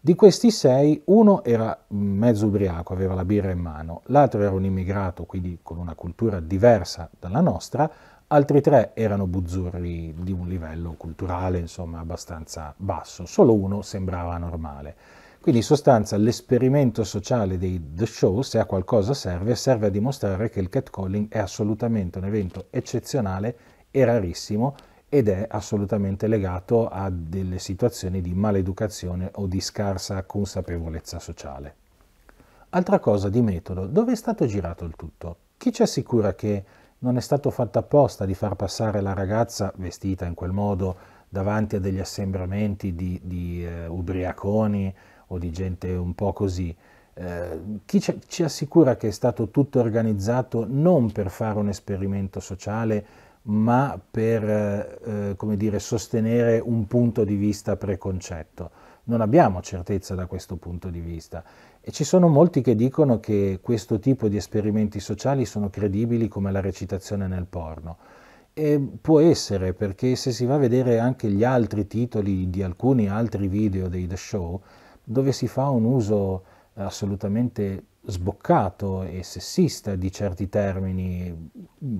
Di questi sei, uno era mezzo ubriaco, aveva la birra in mano, l'altro era un immigrato, quindi con una cultura diversa dalla nostra, altri tre erano buzzurri di un livello culturale, insomma, abbastanza basso, solo uno sembrava normale. Quindi in sostanza l'esperimento sociale dei The Show, se a qualcosa serve, serve a dimostrare che il catcalling è assolutamente un evento eccezionale e rarissimo ed è assolutamente legato a delle situazioni di maleducazione o di scarsa consapevolezza sociale. Altra cosa di metodo, dove è stato girato il tutto? Chi ci assicura che non è stato fatto apposta di far passare la ragazza vestita in quel modo davanti a degli assembramenti di, di eh, ubriaconi, o di gente un po' così. Eh, chi ci assicura che è stato tutto organizzato non per fare un esperimento sociale, ma per eh, eh, come dire, sostenere un punto di vista preconcetto? Non abbiamo certezza da questo punto di vista. E ci sono molti che dicono che questo tipo di esperimenti sociali sono credibili come la recitazione nel porno. E può essere, perché se si va a vedere anche gli altri titoli di alcuni altri video dei The Show, dove si fa un uso eh, assolutamente sboccato e sessista di certi termini,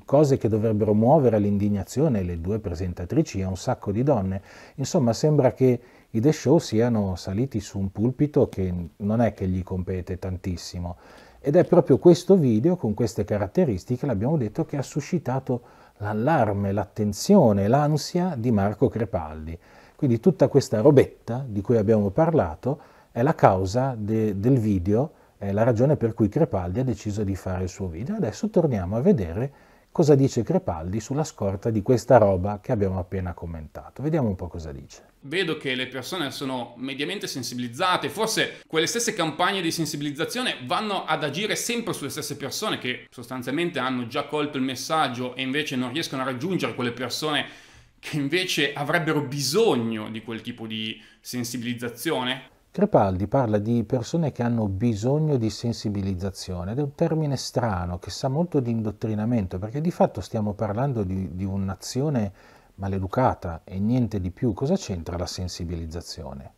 cose che dovrebbero muovere all'indignazione le due presentatrici e un sacco di donne. Insomma, sembra che i The Show siano saliti su un pulpito che non è che gli compete tantissimo. Ed è proprio questo video, con queste caratteristiche, l'abbiamo detto, che ha suscitato l'allarme, l'attenzione, l'ansia di Marco Crepaldi. Quindi tutta questa robetta di cui abbiamo parlato è la causa de, del video, è la ragione per cui Crepaldi ha deciso di fare il suo video. Adesso torniamo a vedere cosa dice Crepaldi sulla scorta di questa roba che abbiamo appena commentato. Vediamo un po' cosa dice. Vedo che le persone sono mediamente sensibilizzate, forse quelle stesse campagne di sensibilizzazione vanno ad agire sempre sulle stesse persone che sostanzialmente hanno già colto il messaggio e invece non riescono a raggiungere quelle persone che invece avrebbero bisogno di quel tipo di sensibilizzazione. Trepaldi parla di persone che hanno bisogno di sensibilizzazione ed è un termine strano che sa molto di indottrinamento perché di fatto stiamo parlando di, di un'azione maleducata e niente di più. Cosa c'entra la sensibilizzazione?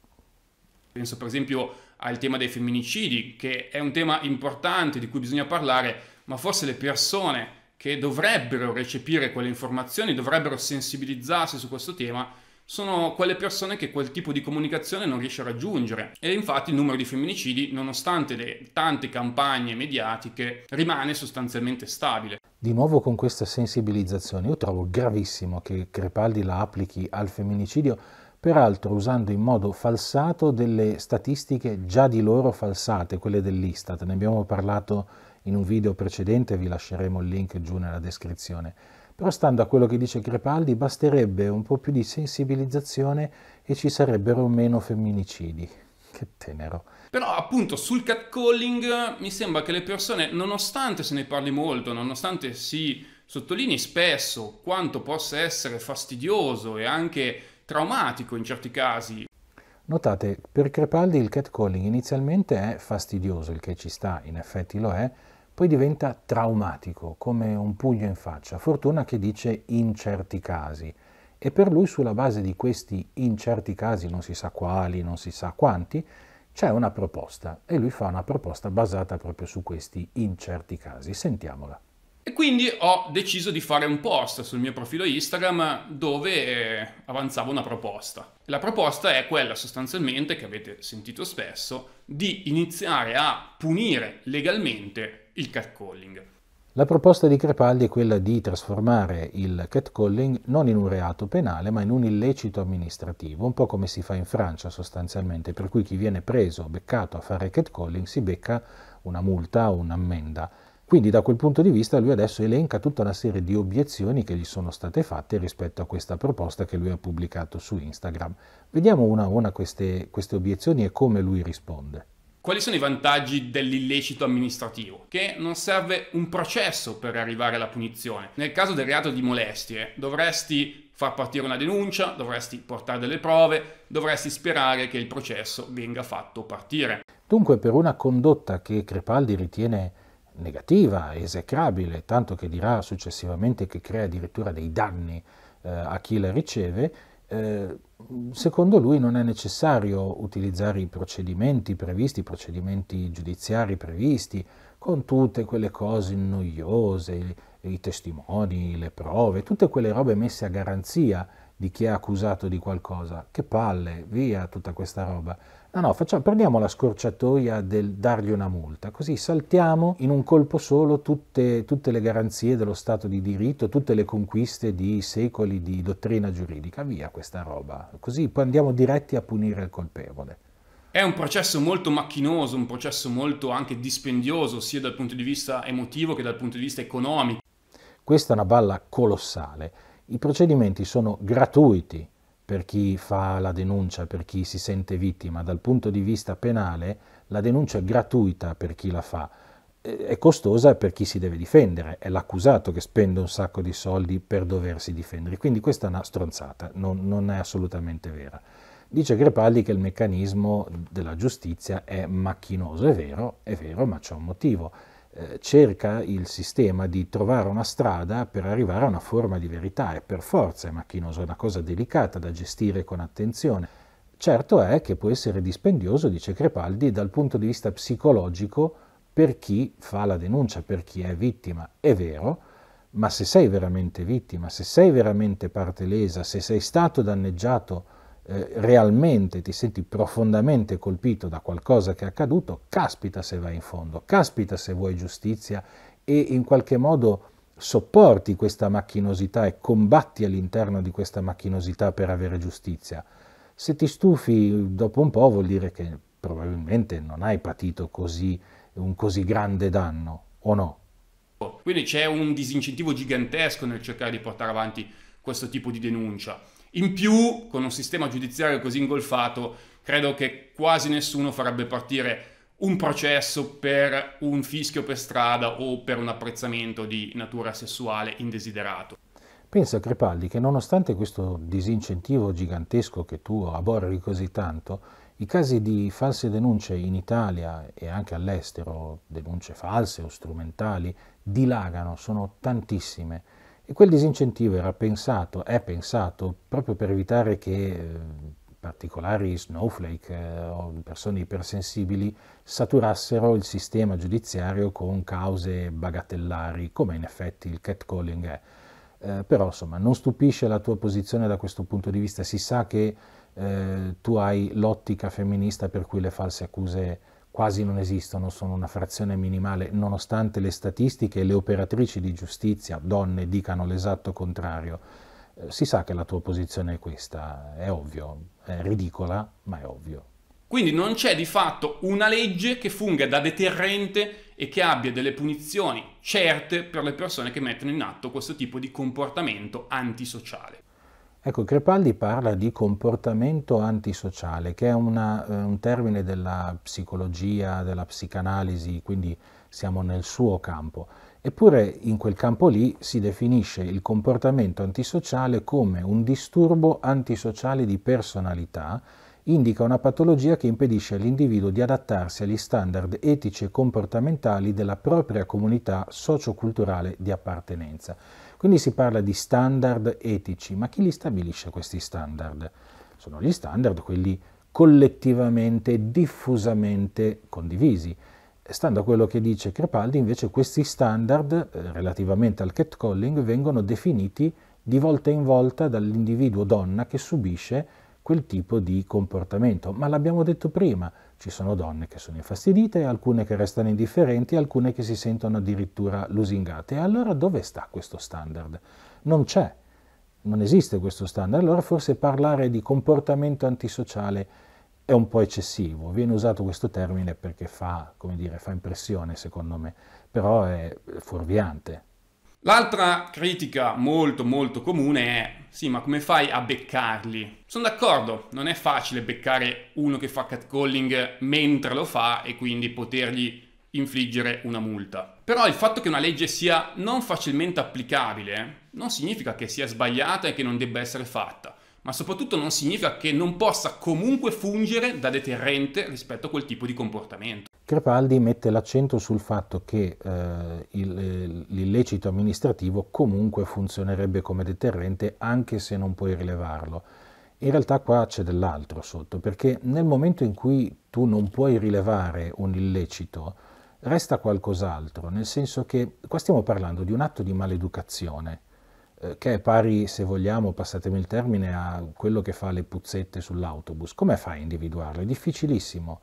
Penso per esempio al tema dei femminicidi, che è un tema importante di cui bisogna parlare, ma forse le persone che dovrebbero recepire quelle informazioni, dovrebbero sensibilizzarsi su questo tema, sono quelle persone che quel tipo di comunicazione non riesce a raggiungere e infatti il numero di femminicidi, nonostante le tante campagne mediatiche, rimane sostanzialmente stabile. Di nuovo con questa sensibilizzazione io trovo gravissimo che Crepaldi la applichi al femminicidio, peraltro usando in modo falsato delle statistiche già di loro falsate, quelle dell'Istat. Ne abbiamo parlato in un video precedente, vi lasceremo il link giù nella descrizione. Però stando a quello che dice Crepaldi basterebbe un po' più di sensibilizzazione e ci sarebbero meno femminicidi. Che tenero. Però appunto sul catcalling mi sembra che le persone, nonostante se ne parli molto, nonostante si sottolinei spesso quanto possa essere fastidioso e anche traumatico in certi casi. Notate, per Crepaldi il catcalling inizialmente è fastidioso, il che ci sta, in effetti lo è, poi diventa traumatico, come un pugno in faccia. Fortuna che dice in certi casi. E per lui, sulla base di questi in certi casi, non si sa quali, non si sa quanti, c'è una proposta. E lui fa una proposta basata proprio su questi in certi casi. Sentiamola. E quindi ho deciso di fare un post sul mio profilo Instagram dove eh, avanzavo una proposta. La proposta è quella sostanzialmente che avete sentito spesso di iniziare a punire legalmente il catcalling. La proposta di Crepaldi è quella di trasformare il catcalling non in un reato penale ma in un illecito amministrativo, un po' come si fa in Francia sostanzialmente, per cui chi viene preso, beccato a fare catcalling si becca una multa o un'ammenda. Quindi da quel punto di vista lui adesso elenca tutta una serie di obiezioni che gli sono state fatte rispetto a questa proposta che lui ha pubblicato su Instagram. Vediamo una a una queste, queste obiezioni e come lui risponde. Quali sono i vantaggi dell'illecito amministrativo? Che non serve un processo per arrivare alla punizione. Nel caso del reato di molestie dovresti far partire una denuncia, dovresti portare delle prove, dovresti sperare che il processo venga fatto partire. Dunque per una condotta che Crepaldi ritiene negativa, esecrabile, tanto che dirà successivamente che crea addirittura dei danni eh, a chi la riceve, eh, secondo lui non è necessario utilizzare i procedimenti previsti, i procedimenti giudiziari previsti, con tutte quelle cose noiose, i testimoni, le prove, tutte quelle robe messe a garanzia di chi è accusato di qualcosa. Che palle, via tutta questa roba. No, no, facciamo, prendiamo la scorciatoia del dargli una multa, così saltiamo in un colpo solo tutte, tutte, le garanzie dello Stato di diritto, tutte le conquiste di secoli di dottrina giuridica, via questa roba, così poi andiamo diretti a punire il colpevole. È un processo molto macchinoso, un processo molto anche dispendioso, sia dal punto di vista emotivo che dal punto di vista economico. Questa è una balla colossale. I procedimenti sono gratuiti, per chi fa la denuncia, per chi si sente vittima, dal punto di vista penale la denuncia è gratuita per chi la fa, è costosa per chi si deve difendere, è l'accusato che spende un sacco di soldi per doversi difendere, quindi questa è una stronzata, non, non è assolutamente vera. Dice Grepaldi che il meccanismo della giustizia è macchinoso, è vero, è vero, ma c'è un motivo eh, cerca il sistema di trovare una strada per arrivare a una forma di verità e per forza è macchinoso, è una cosa delicata da gestire con attenzione. Certo è che può essere dispendioso, dice Crepaldi, dal punto di vista psicologico per chi fa la denuncia, per chi è vittima, è vero, ma se sei veramente vittima, se sei veramente parte lesa, se sei stato danneggiato, eh, realmente ti senti profondamente colpito da qualcosa che è accaduto, caspita se vai in fondo, caspita se vuoi giustizia e in qualche modo sopporti questa macchinosità e combatti all'interno di questa macchinosità per avere giustizia. Se ti stufi dopo un po' vuol dire che probabilmente non hai patito così, un così grande danno, o no? Quindi c'è un disincentivo gigantesco nel cercare di portare avanti questo tipo di denuncia. In più, con un sistema giudiziario così ingolfato, credo che quasi nessuno farebbe partire un processo per un fischio per strada o per un apprezzamento di natura sessuale indesiderato. Pensa Crepaldi che nonostante questo disincentivo gigantesco che tu aborri così tanto, i casi di false denunce in Italia e anche all'estero, denunce false o strumentali, dilagano, sono tantissime e quel disincentivo era pensato, è pensato proprio per evitare che eh, particolari snowflake eh, o persone ipersensibili saturassero il sistema giudiziario con cause bagatellari, come in effetti il catcalling è. Eh, però insomma non stupisce la tua posizione da questo punto di vista, si sa che eh, tu hai l'ottica femminista per cui le false accuse quasi non esistono, sono una frazione minimale, nonostante le statistiche e le operatrici di giustizia, donne, dicano l'esatto contrario. Eh, si sa che la tua posizione è questa, è ovvio, è ridicola, ma è ovvio. Quindi non c'è di fatto una legge che funga da deterrente e che abbia delle punizioni certe per le persone che mettono in atto questo tipo di comportamento antisociale. Ecco, Crepaldi parla di comportamento antisociale, che è una, eh, un termine della psicologia, della psicanalisi, quindi siamo nel suo campo. Eppure in quel campo lì si definisce il comportamento antisociale come un disturbo antisociale di personalità, indica una patologia che impedisce all'individuo di adattarsi agli standard etici e comportamentali della propria comunità socioculturale di appartenenza. Quindi si parla di standard etici, ma chi li stabilisce questi standard? Sono gli standard quelli collettivamente, diffusamente condivisi. Stando a quello che dice Crepaldi, invece questi standard, eh, relativamente al catcalling, vengono definiti di volta in volta dall'individuo donna che subisce quel tipo di comportamento. Ma l'abbiamo detto prima, ci sono donne che sono infastidite, alcune che restano indifferenti, alcune che si sentono addirittura lusingate. E allora dove sta questo standard? Non c'è, non esiste questo standard. Allora forse parlare di comportamento antisociale è un po' eccessivo. Viene usato questo termine perché fa, come dire, fa impressione secondo me, però è fuorviante. L'altra critica molto molto comune è sì, ma come fai a beccarli? Sono d'accordo, non è facile beccare uno che fa catcalling mentre lo fa e quindi potergli infliggere una multa. Però il fatto che una legge sia non facilmente applicabile eh, non significa che sia sbagliata e che non debba essere fatta ma soprattutto non significa che non possa comunque fungere da deterrente rispetto a quel tipo di comportamento. Crepaldi mette l'accento sul fatto che eh, il, eh, l'illecito amministrativo comunque funzionerebbe come deterrente anche se non puoi rilevarlo. In realtà qua c'è dell'altro sotto, perché nel momento in cui tu non puoi rilevare un illecito, resta qualcos'altro, nel senso che qua stiamo parlando di un atto di maleducazione eh, che è pari, se vogliamo, passatemi il termine, a quello che fa le puzzette sull'autobus. Come fai a individuarlo? È difficilissimo.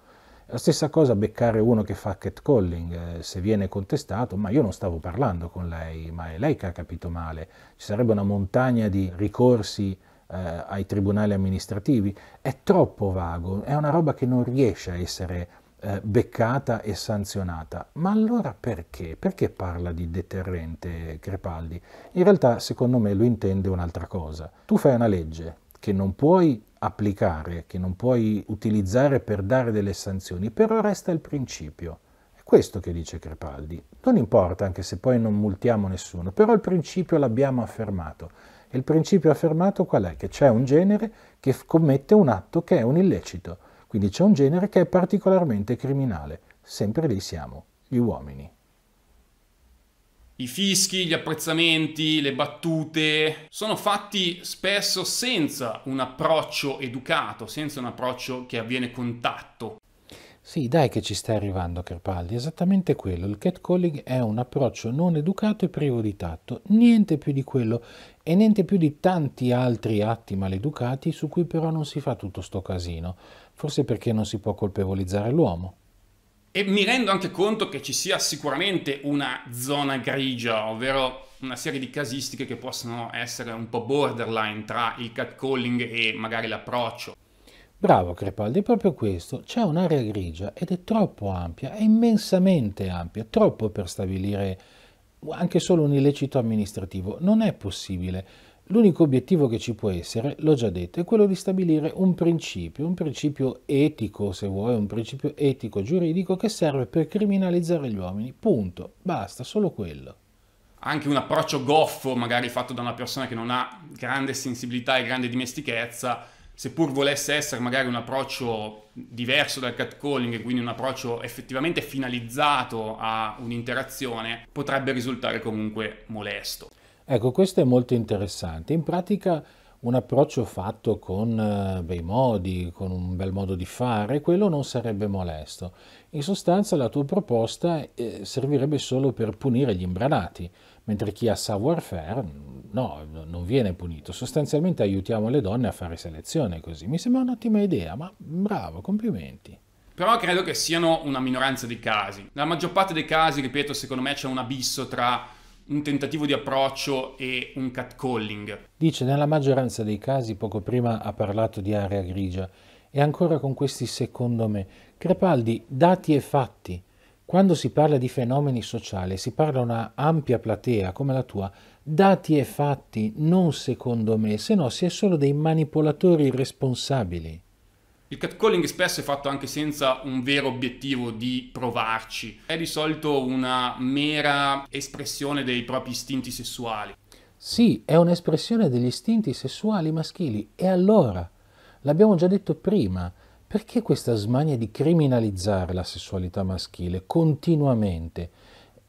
La stessa cosa beccare uno che fa catcalling, eh, se viene contestato, ma io non stavo parlando con lei, ma è lei che ha capito male. Ci sarebbe una montagna di ricorsi eh, ai tribunali amministrativi. È troppo vago, è una roba che non riesce a essere eh, beccata e sanzionata. Ma allora perché? Perché parla di deterrente Crepaldi? In realtà, secondo me, lo intende un'altra cosa. Tu fai una legge che non puoi applicare, che non puoi utilizzare per dare delle sanzioni, però resta il principio. È questo che dice Crepaldi. Non importa anche se poi non multiamo nessuno, però il principio l'abbiamo affermato. E il principio affermato qual è? Che c'è un genere che commette un atto che è un illecito. Quindi c'è un genere che è particolarmente criminale, sempre lì siamo, gli uomini. I fischi, gli apprezzamenti, le battute sono fatti spesso senza un approccio educato, senza un approccio che avviene contatto. Sì, dai che ci stai arrivando Carpaldi, esattamente quello. Il catcalling è un approccio non educato e privo di tatto, niente più di quello e niente più di tanti altri atti maleducati su cui però non si fa tutto sto casino. Forse perché non si può colpevolizzare l'uomo. E mi rendo anche conto che ci sia sicuramente una zona grigia, ovvero una serie di casistiche che possono essere un po' borderline tra il catcalling e magari l'approccio. Bravo Crepaldi, è proprio questo. C'è un'area grigia ed è troppo ampia, è immensamente ampia, troppo per stabilire anche solo un illecito amministrativo. Non è possibile. L'unico obiettivo che ci può essere, l'ho già detto, è quello di stabilire un principio, un principio etico, se vuoi, un principio etico-giuridico che serve per criminalizzare gli uomini. Punto. Basta, solo quello. Anche un approccio goffo, magari fatto da una persona che non ha grande sensibilità e grande dimestichezza, seppur volesse essere magari un approccio diverso dal catcalling e quindi un approccio effettivamente finalizzato a un'interazione, potrebbe risultare comunque molesto. Ecco, questo è molto interessante. In pratica un approccio fatto con eh, bei modi, con un bel modo di fare, quello non sarebbe molesto. In sostanza la tua proposta eh, servirebbe solo per punire gli imbranati, mentre chi ha savoir-faire no, non viene punito. Sostanzialmente aiutiamo le donne a fare selezione così. Mi sembra un'ottima idea, ma bravo, complimenti. Però credo che siano una minoranza di casi. Nella maggior parte dei casi, ripeto, secondo me c'è un abisso tra un tentativo di approccio e un catcalling. Dice nella maggioranza dei casi poco prima ha parlato di area grigia e ancora con questi secondo me. Crepaldi, dati e fatti. Quando si parla di fenomeni sociali si parla a una ampia platea come la tua, dati e fatti, non secondo me, se no si è solo dei manipolatori irresponsabili. Il catcalling spesso è fatto anche senza un vero obiettivo di provarci, è di solito una mera espressione dei propri istinti sessuali. Sì, è un'espressione degli istinti sessuali maschili. E allora? L'abbiamo già detto prima, perché questa smania di criminalizzare la sessualità maschile continuamente?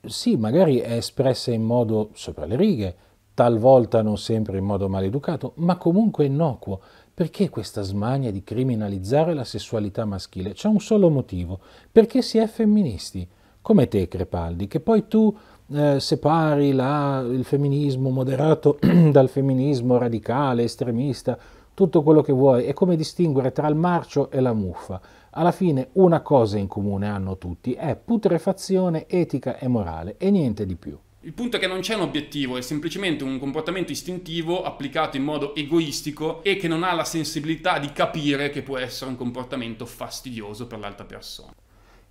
Sì, magari è espressa in modo sopra le righe, talvolta non sempre in modo maleducato, ma comunque innocuo, perché questa smania di criminalizzare la sessualità maschile? C'è un solo motivo, perché si è femministi, come te Crepaldi, che poi tu eh, separi la, il femminismo moderato dal femminismo radicale, estremista, tutto quello che vuoi, è come distinguere tra il marcio e la muffa. Alla fine una cosa in comune hanno tutti, è putrefazione etica e morale e niente di più. Il punto è che non c'è un obiettivo, è semplicemente un comportamento istintivo applicato in modo egoistico e che non ha la sensibilità di capire che può essere un comportamento fastidioso per l'altra persona.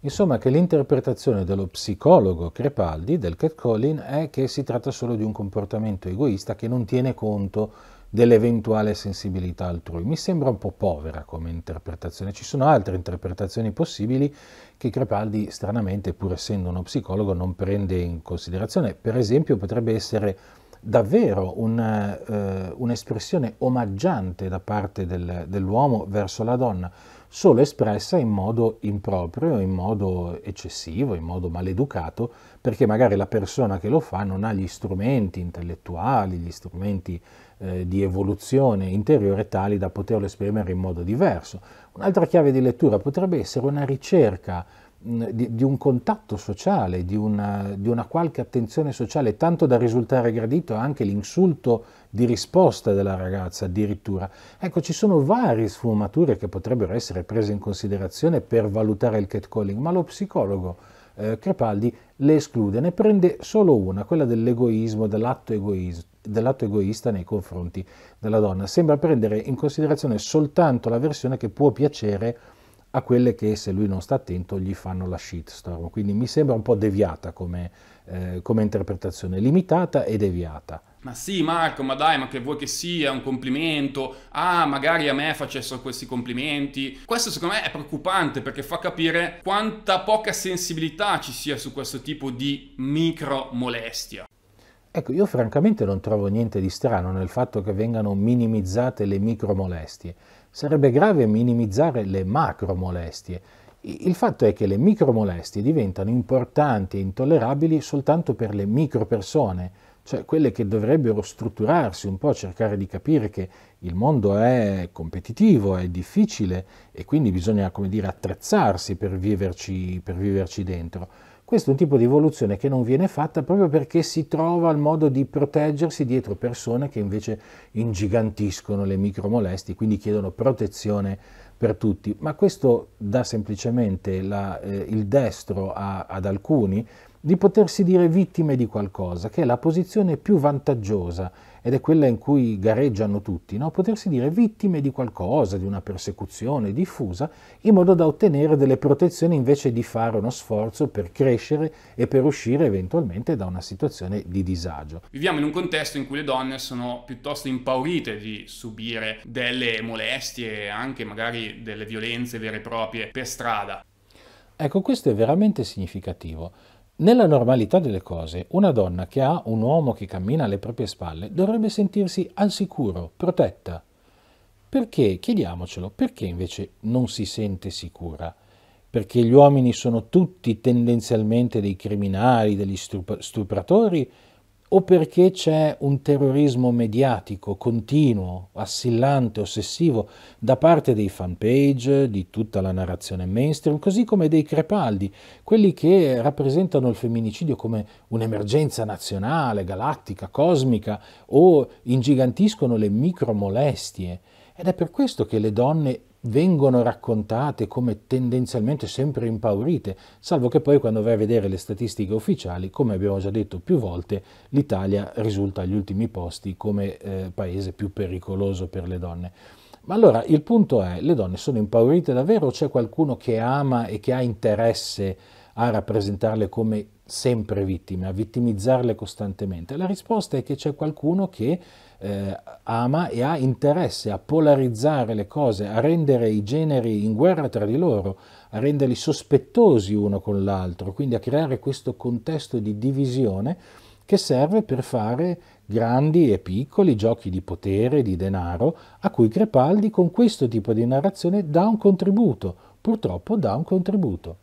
Insomma che l'interpretazione dello psicologo Crepaldi del catcalling è che si tratta solo di un comportamento egoista che non tiene conto dell'eventuale sensibilità altrui. Mi sembra un po' povera come interpretazione. Ci sono altre interpretazioni possibili che Crepaldi, stranamente, pur essendo uno psicologo, non prende in considerazione. Per esempio, potrebbe essere davvero una, eh, un'espressione omaggiante da parte del, dell'uomo verso la donna, solo espressa in modo improprio, in modo eccessivo, in modo maleducato, perché magari la persona che lo fa non ha gli strumenti intellettuali, gli strumenti eh, di evoluzione interiore tali da poterlo esprimere in modo diverso. Un'altra chiave di lettura potrebbe essere una ricerca di, di, un contatto sociale, di una, di una qualche attenzione sociale, tanto da risultare gradito anche l'insulto di risposta della ragazza addirittura. Ecco, ci sono varie sfumature che potrebbero essere prese in considerazione per valutare il catcalling, ma lo psicologo eh, Crepaldi le esclude, ne prende solo una, quella dell'egoismo, dell'atto egoista dell'atto egoista nei confronti della donna. Sembra prendere in considerazione soltanto la versione che può piacere a quelle che se lui non sta attento gli fanno la shitstorm, quindi mi sembra un po' deviata come, eh, come interpretazione, limitata e deviata. Ma sì Marco, ma dai, ma che vuoi che sia un complimento? Ah, magari a me facessero questi complimenti. Questo secondo me è preoccupante perché fa capire quanta poca sensibilità ci sia su questo tipo di micro molestia. Ecco, io francamente non trovo niente di strano nel fatto che vengano minimizzate le micromolestie. Sarebbe grave minimizzare le macromolestie. Il fatto è che le micromolestie diventano importanti e intollerabili soltanto per le micropersone, cioè quelle che dovrebbero strutturarsi un po', cercare di capire che il mondo è competitivo, è difficile e quindi bisogna, come dire, attrezzarsi per viverci, per viverci dentro. Questo è un tipo di evoluzione che non viene fatta proprio perché si trova il modo di proteggersi dietro persone che invece ingigantiscono le micromolestie, quindi chiedono protezione per tutti. Ma questo dà semplicemente la, eh, il destro a, ad alcuni di potersi dire vittime di qualcosa, che è la posizione più vantaggiosa ed è quella in cui gareggiano tutti, no? potersi dire vittime di qualcosa, di una persecuzione diffusa, in modo da ottenere delle protezioni invece di fare uno sforzo per crescere e per uscire eventualmente da una situazione di disagio. Viviamo in un contesto in cui le donne sono piuttosto impaurite di subire delle molestie, anche magari delle violenze vere e proprie per strada. Ecco, questo è veramente significativo nella normalità delle cose, una donna che ha un uomo che cammina alle proprie spalle dovrebbe sentirsi al sicuro, protetta. Perché, chiediamocelo, perché invece non si sente sicura? Perché gli uomini sono tutti tendenzialmente dei criminali, degli stupratori o perché c'è un terrorismo mediatico continuo, assillante, ossessivo da parte dei fanpage, di tutta la narrazione mainstream, così come dei crepaldi, quelli che rappresentano il femminicidio come un'emergenza nazionale, galattica, cosmica o ingigantiscono le micromolestie. Ed è per questo che le donne vengono raccontate come tendenzialmente sempre impaurite, salvo che poi quando vai a vedere le statistiche ufficiali, come abbiamo già detto più volte, l'Italia risulta agli ultimi posti come eh, paese più pericoloso per le donne. Ma allora il punto è, le donne sono impaurite davvero o c'è qualcuno che ama e che ha interesse a rappresentarle come sempre vittime, a vittimizzarle costantemente? La risposta è che c'è qualcuno che eh, ama e ha interesse a polarizzare le cose, a rendere i generi in guerra tra di loro, a renderli sospettosi uno con l'altro, quindi a creare questo contesto di divisione che serve per fare grandi e piccoli giochi di potere, di denaro, a cui Crepaldi con questo tipo di narrazione dà un contributo, purtroppo dà un contributo.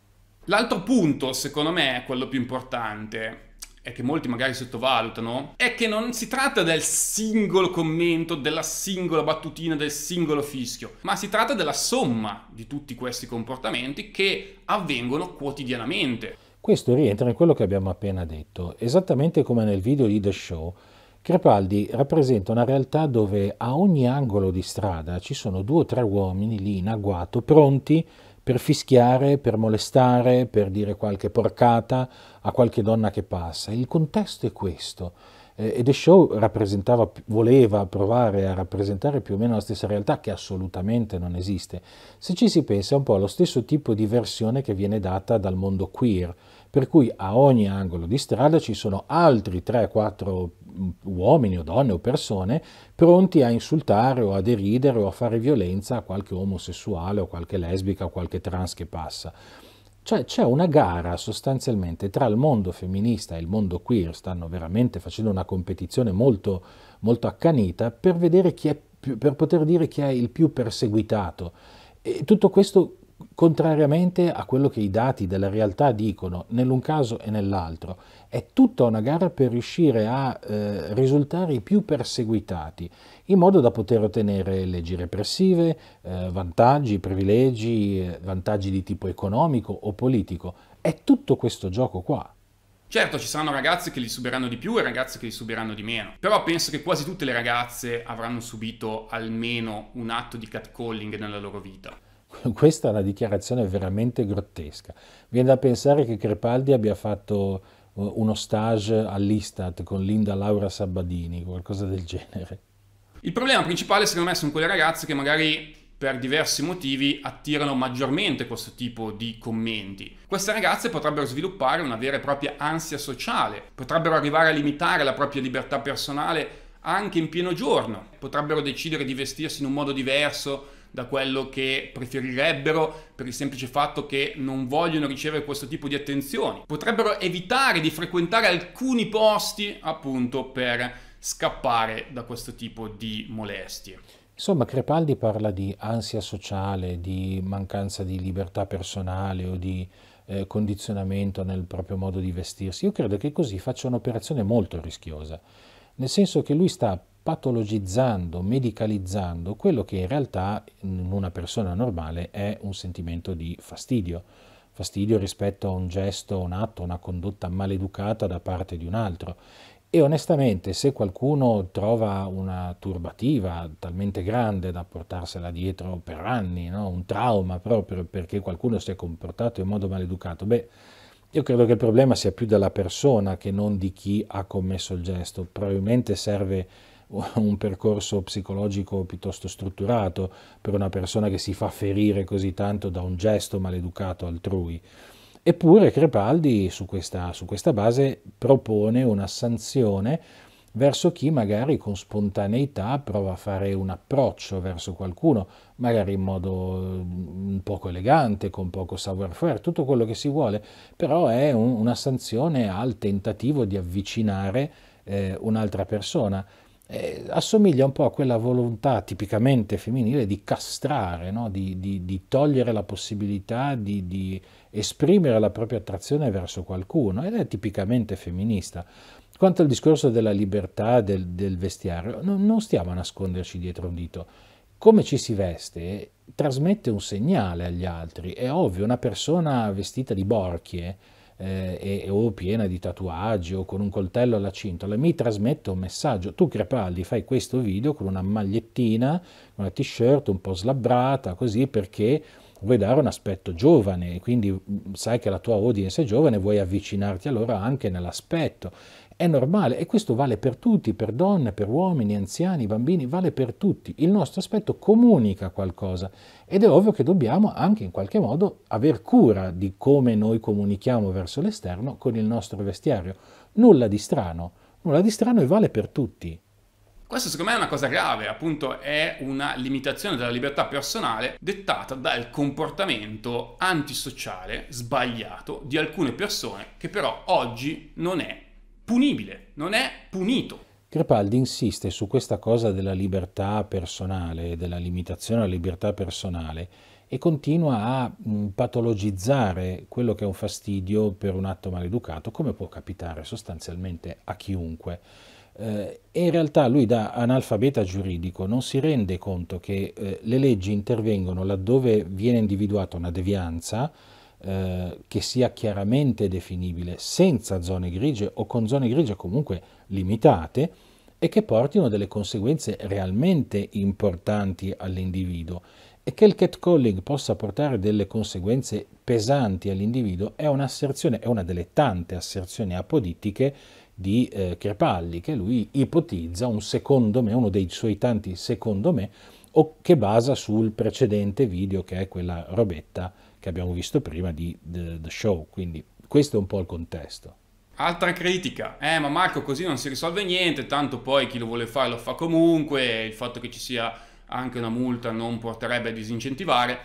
L'altro punto, secondo me, è quello più importante, e che molti magari sottovalutano, è che non si tratta del singolo commento, della singola battutina, del singolo fischio, ma si tratta della somma di tutti questi comportamenti che avvengono quotidianamente. Questo rientra in quello che abbiamo appena detto. Esattamente come nel video di The Show, Crepaldi rappresenta una realtà dove a ogni angolo di strada ci sono due o tre uomini lì in agguato pronti per fischiare, per molestare, per dire qualche porcata a qualche donna che passa. Il contesto è questo. E eh, The Show voleva provare a rappresentare più o meno la stessa realtà che assolutamente non esiste. Se ci si pensa è un po' allo stesso tipo di versione che viene data dal mondo queer, per cui a ogni angolo di strada ci sono altri 3-4 uomini o donne o persone pronti a insultare o a deridere o a fare violenza a qualche omosessuale o qualche lesbica o qualche trans che passa. Cioè c'è una gara sostanzialmente tra il mondo femminista e il mondo queer, stanno veramente facendo una competizione molto, molto accanita per, più, per poter dire chi è il più perseguitato. E tutto questo contrariamente a quello che i dati della realtà dicono nell'un caso e nell'altro. È tutta una gara per riuscire a eh, risultare i più perseguitati, in modo da poter ottenere leggi repressive, eh, vantaggi, privilegi, eh, vantaggi di tipo economico o politico. È tutto questo gioco qua. Certo, ci saranno ragazze che li subiranno di più e ragazze che li subiranno di meno, però penso che quasi tutte le ragazze avranno subito almeno un atto di catcalling nella loro vita. Questa è una dichiarazione veramente grottesca. Viene da pensare che Crepaldi abbia fatto eh, uno stage all'Istat con Linda Laura Sabadini, qualcosa del genere. Il problema principale secondo me sono quelle ragazze che magari per diversi motivi attirano maggiormente questo tipo di commenti. Queste ragazze potrebbero sviluppare una vera e propria ansia sociale, potrebbero arrivare a limitare la propria libertà personale anche in pieno giorno, potrebbero decidere di vestirsi in un modo diverso da quello che preferirebbero per il semplice fatto che non vogliono ricevere questo tipo di attenzioni. Potrebbero evitare di frequentare alcuni posti appunto per scappare da questo tipo di molestie. Insomma, Crepaldi parla di ansia sociale, di mancanza di libertà personale o di eh, condizionamento nel proprio modo di vestirsi. Io credo che così faccia un'operazione molto rischiosa, nel senso che lui sta patologizzando, medicalizzando quello che in realtà in una persona normale è un sentimento di fastidio, fastidio rispetto a un gesto, un atto, una condotta maleducata da parte di un altro. E onestamente, se qualcuno trova una turbativa talmente grande da portarsela dietro per anni, no? un trauma proprio perché qualcuno si è comportato in modo maleducato, beh, io credo che il problema sia più della persona che non di chi ha commesso il gesto. Probabilmente serve un percorso psicologico piuttosto strutturato per una persona che si fa ferire così tanto da un gesto maleducato altrui. Eppure Crepaldi su questa, su questa base propone una sanzione verso chi magari con spontaneità prova a fare un approccio verso qualcuno, magari in modo mm, un poco elegante, con poco savoir-faire, tutto quello che si vuole, però è un, una sanzione al tentativo di avvicinare eh, un'altra persona eh, assomiglia un po' a quella volontà tipicamente femminile di castrare, no? di, di, di, togliere la possibilità di, di, esprimere la propria attrazione verso qualcuno ed è tipicamente femminista. Quanto al discorso della libertà del, del vestiario, no, non stiamo a nasconderci dietro un dito. Come ci si veste trasmette un segnale agli altri. È ovvio, una persona vestita di borchie eh, e, o piena di tatuaggi o con un coltello alla cintola, mi trasmette un messaggio. Tu Crepaldi fai questo video con una magliettina, una t-shirt un po' slabbrata, così perché vuoi dare un aspetto giovane, quindi mm, sai che la tua audience è giovane, vuoi avvicinarti allora anche nell'aspetto è normale e questo vale per tutti, per donne, per uomini, anziani, bambini, vale per tutti. Il nostro aspetto comunica qualcosa ed è ovvio che dobbiamo anche in qualche modo aver cura di come noi comunichiamo verso l'esterno con il nostro vestiario. Nulla di strano, nulla di strano e vale per tutti. Questa secondo me è una cosa grave, appunto è una limitazione della libertà personale dettata dal comportamento antisociale, sbagliato, di alcune persone che però oggi non è punibile, non è punito. Crepaldi insiste su questa cosa della libertà personale, della limitazione alla libertà personale e continua a mm, patologizzare quello che è un fastidio per un atto maleducato, come può capitare sostanzialmente a chiunque. Eh, in realtà lui da analfabeta giuridico non si rende conto che eh, le leggi intervengono laddove viene individuata una devianza, eh, che sia chiaramente definibile senza zone grigie o con zone grigie comunque limitate e che portino delle conseguenze realmente importanti all'individuo e che il catcalling possa portare delle conseguenze pesanti all'individuo è un'asserzione, è una delle tante asserzioni apodittiche di eh, Crepalli, che lui ipotizza un secondo me, uno dei suoi tanti secondo me, o che basa sul precedente video che è quella robetta che abbiamo visto prima di The, The Show, quindi questo è un po' il contesto. Altra critica, eh ma Marco così non si risolve niente, tanto poi chi lo vuole fare lo fa comunque, il fatto che ci sia anche una multa non porterebbe a disincentivare.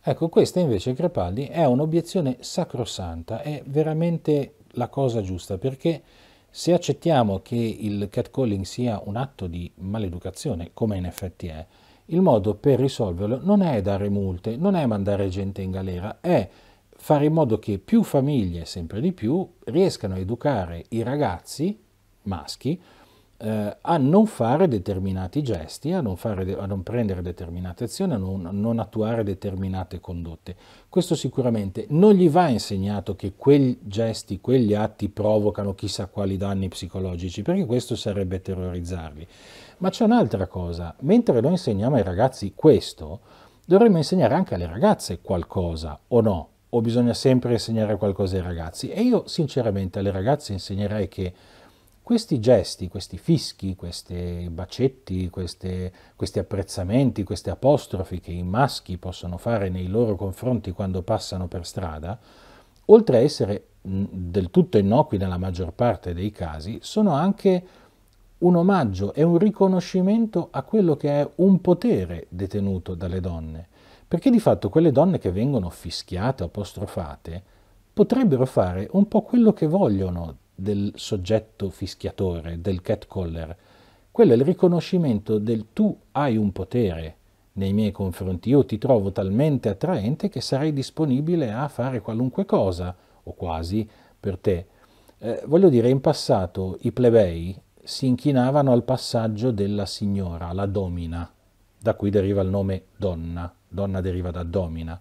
Ecco, questa invece Crepaldi è un'obiezione sacrosanta, è veramente la cosa giusta, perché se accettiamo che il catcalling sia un atto di maleducazione, come in effetti è, il modo per risolverlo non è dare multe, non è mandare gente in galera, è fare in modo che più famiglie, sempre di più, riescano a educare i ragazzi maschi eh, a non fare determinati gesti, a non, de- a non prendere determinate azioni, a non, a non, attuare determinate condotte. Questo sicuramente non gli va insegnato che quei gesti, quegli atti provocano chissà quali danni psicologici, perché questo sarebbe terrorizzarli ma c'è un'altra cosa, mentre noi insegniamo ai ragazzi questo, dovremmo insegnare anche alle ragazze qualcosa o no? O bisogna sempre insegnare qualcosa ai ragazzi? E io sinceramente alle ragazze insegnerei che questi gesti, questi fischi, questi bacetti, queste, questi apprezzamenti, queste apostrofi che i maschi possono fare nei loro confronti quando passano per strada, oltre a essere del tutto innocui nella maggior parte dei casi, sono anche un omaggio e un riconoscimento a quello che è un potere detenuto dalle donne, perché di fatto quelle donne che vengono fischiate, apostrofate, potrebbero fare un po' quello che vogliono del soggetto fischiatore, del catcaller. Quello è il riconoscimento del tu hai un potere nei miei confronti, io ti trovo talmente attraente che sarei disponibile a fare qualunque cosa, o quasi, per te. Eh, voglio dire, in passato i plebei si inchinavano al passaggio della signora, la domina, da cui deriva il nome donna, donna deriva da domina.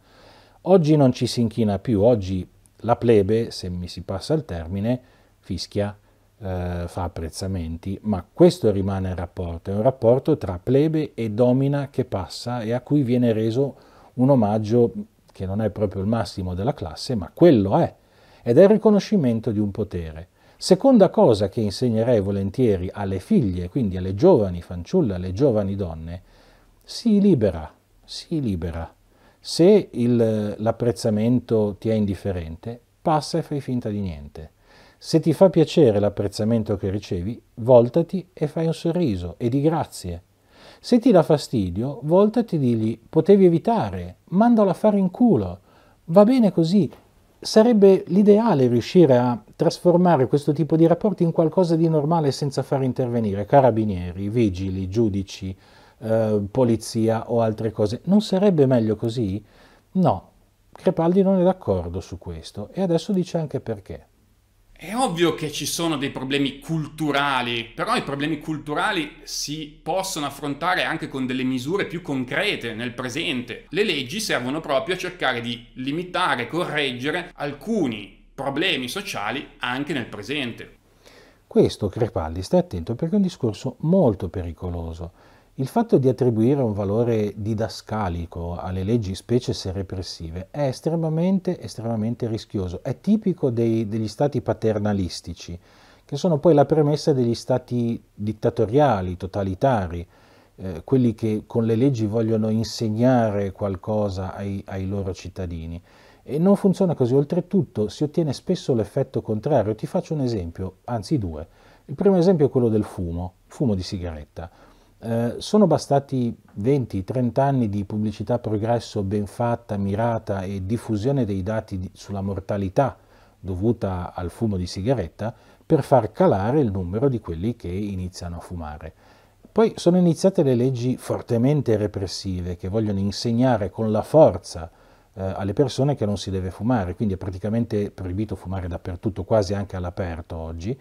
Oggi non ci si inchina più, oggi la plebe, se mi si passa il termine, fischia, eh, fa apprezzamenti, ma questo rimane il rapporto, è un rapporto tra plebe e domina che passa e a cui viene reso un omaggio che non è proprio il massimo della classe, ma quello è, ed è il riconoscimento di un potere. Seconda cosa che insegnerei volentieri alle figlie, quindi alle giovani fanciulle, alle giovani donne, sii libera, sii libera. Se il, l'apprezzamento ti è indifferente, passa e fai finta di niente. Se ti fa piacere l'apprezzamento che ricevi, voltati e fai un sorriso e di grazie. Se ti dà fastidio, voltati e digli potevi evitare, mandalo a fare in culo. Va bene così. Sarebbe l'ideale riuscire a trasformare questo tipo di rapporti in qualcosa di normale senza far intervenire carabinieri, vigili, giudici, eh, polizia o altre cose. Non sarebbe meglio così? No, Crepaldi non è d'accordo su questo e adesso dice anche perché. È ovvio che ci sono dei problemi culturali, però i problemi culturali si possono affrontare anche con delle misure più concrete nel presente. Le leggi servono proprio a cercare di limitare, correggere alcuni problemi sociali anche nel presente. Questo, Crepaldi, stai attento perché è un discorso molto pericoloso. Il fatto di attribuire un valore didascalico alle leggi, specie se repressive, è estremamente, estremamente rischioso. È tipico dei, degli stati paternalistici, che sono poi la premessa degli stati dittatoriali, totalitari, eh, quelli che con le leggi vogliono insegnare qualcosa ai, ai loro cittadini. E non funziona così, oltretutto si ottiene spesso l'effetto contrario. Ti faccio un esempio, anzi due. Il primo esempio è quello del fumo, fumo di sigaretta. Eh, sono bastati 20-30 anni di pubblicità progresso ben fatta, mirata e diffusione dei dati di, sulla mortalità dovuta al fumo di sigaretta per far calare il numero di quelli che iniziano a fumare. Poi sono iniziate le leggi fortemente repressive che vogliono insegnare con la forza eh, alle persone che non si deve fumare, quindi è praticamente proibito fumare dappertutto, quasi anche all'aperto oggi,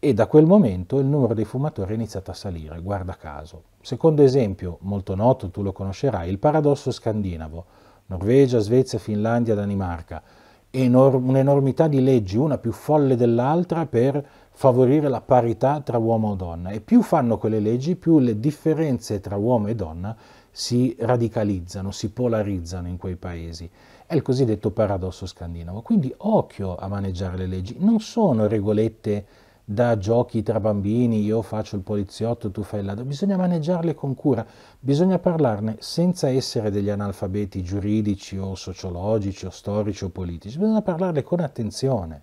e da quel momento il numero dei fumatori è iniziato a salire, guarda caso. Secondo esempio, molto noto, tu lo conoscerai, il paradosso scandinavo, Norvegia, Svezia, Finlandia, Danimarca, Enor- un'enormità di leggi, una più folle dell'altra, per favorire la parità tra uomo e donna. E più fanno quelle leggi, più le differenze tra uomo e donna si radicalizzano, si polarizzano in quei paesi. È il cosiddetto paradosso scandinavo. Quindi occhio a maneggiare le leggi, non sono regolette da giochi tra bambini, io faccio il poliziotto, tu fai il ladro, bisogna maneggiarle con cura, bisogna parlarne senza essere degli analfabeti giuridici o sociologici o storici o politici, bisogna parlarle con attenzione.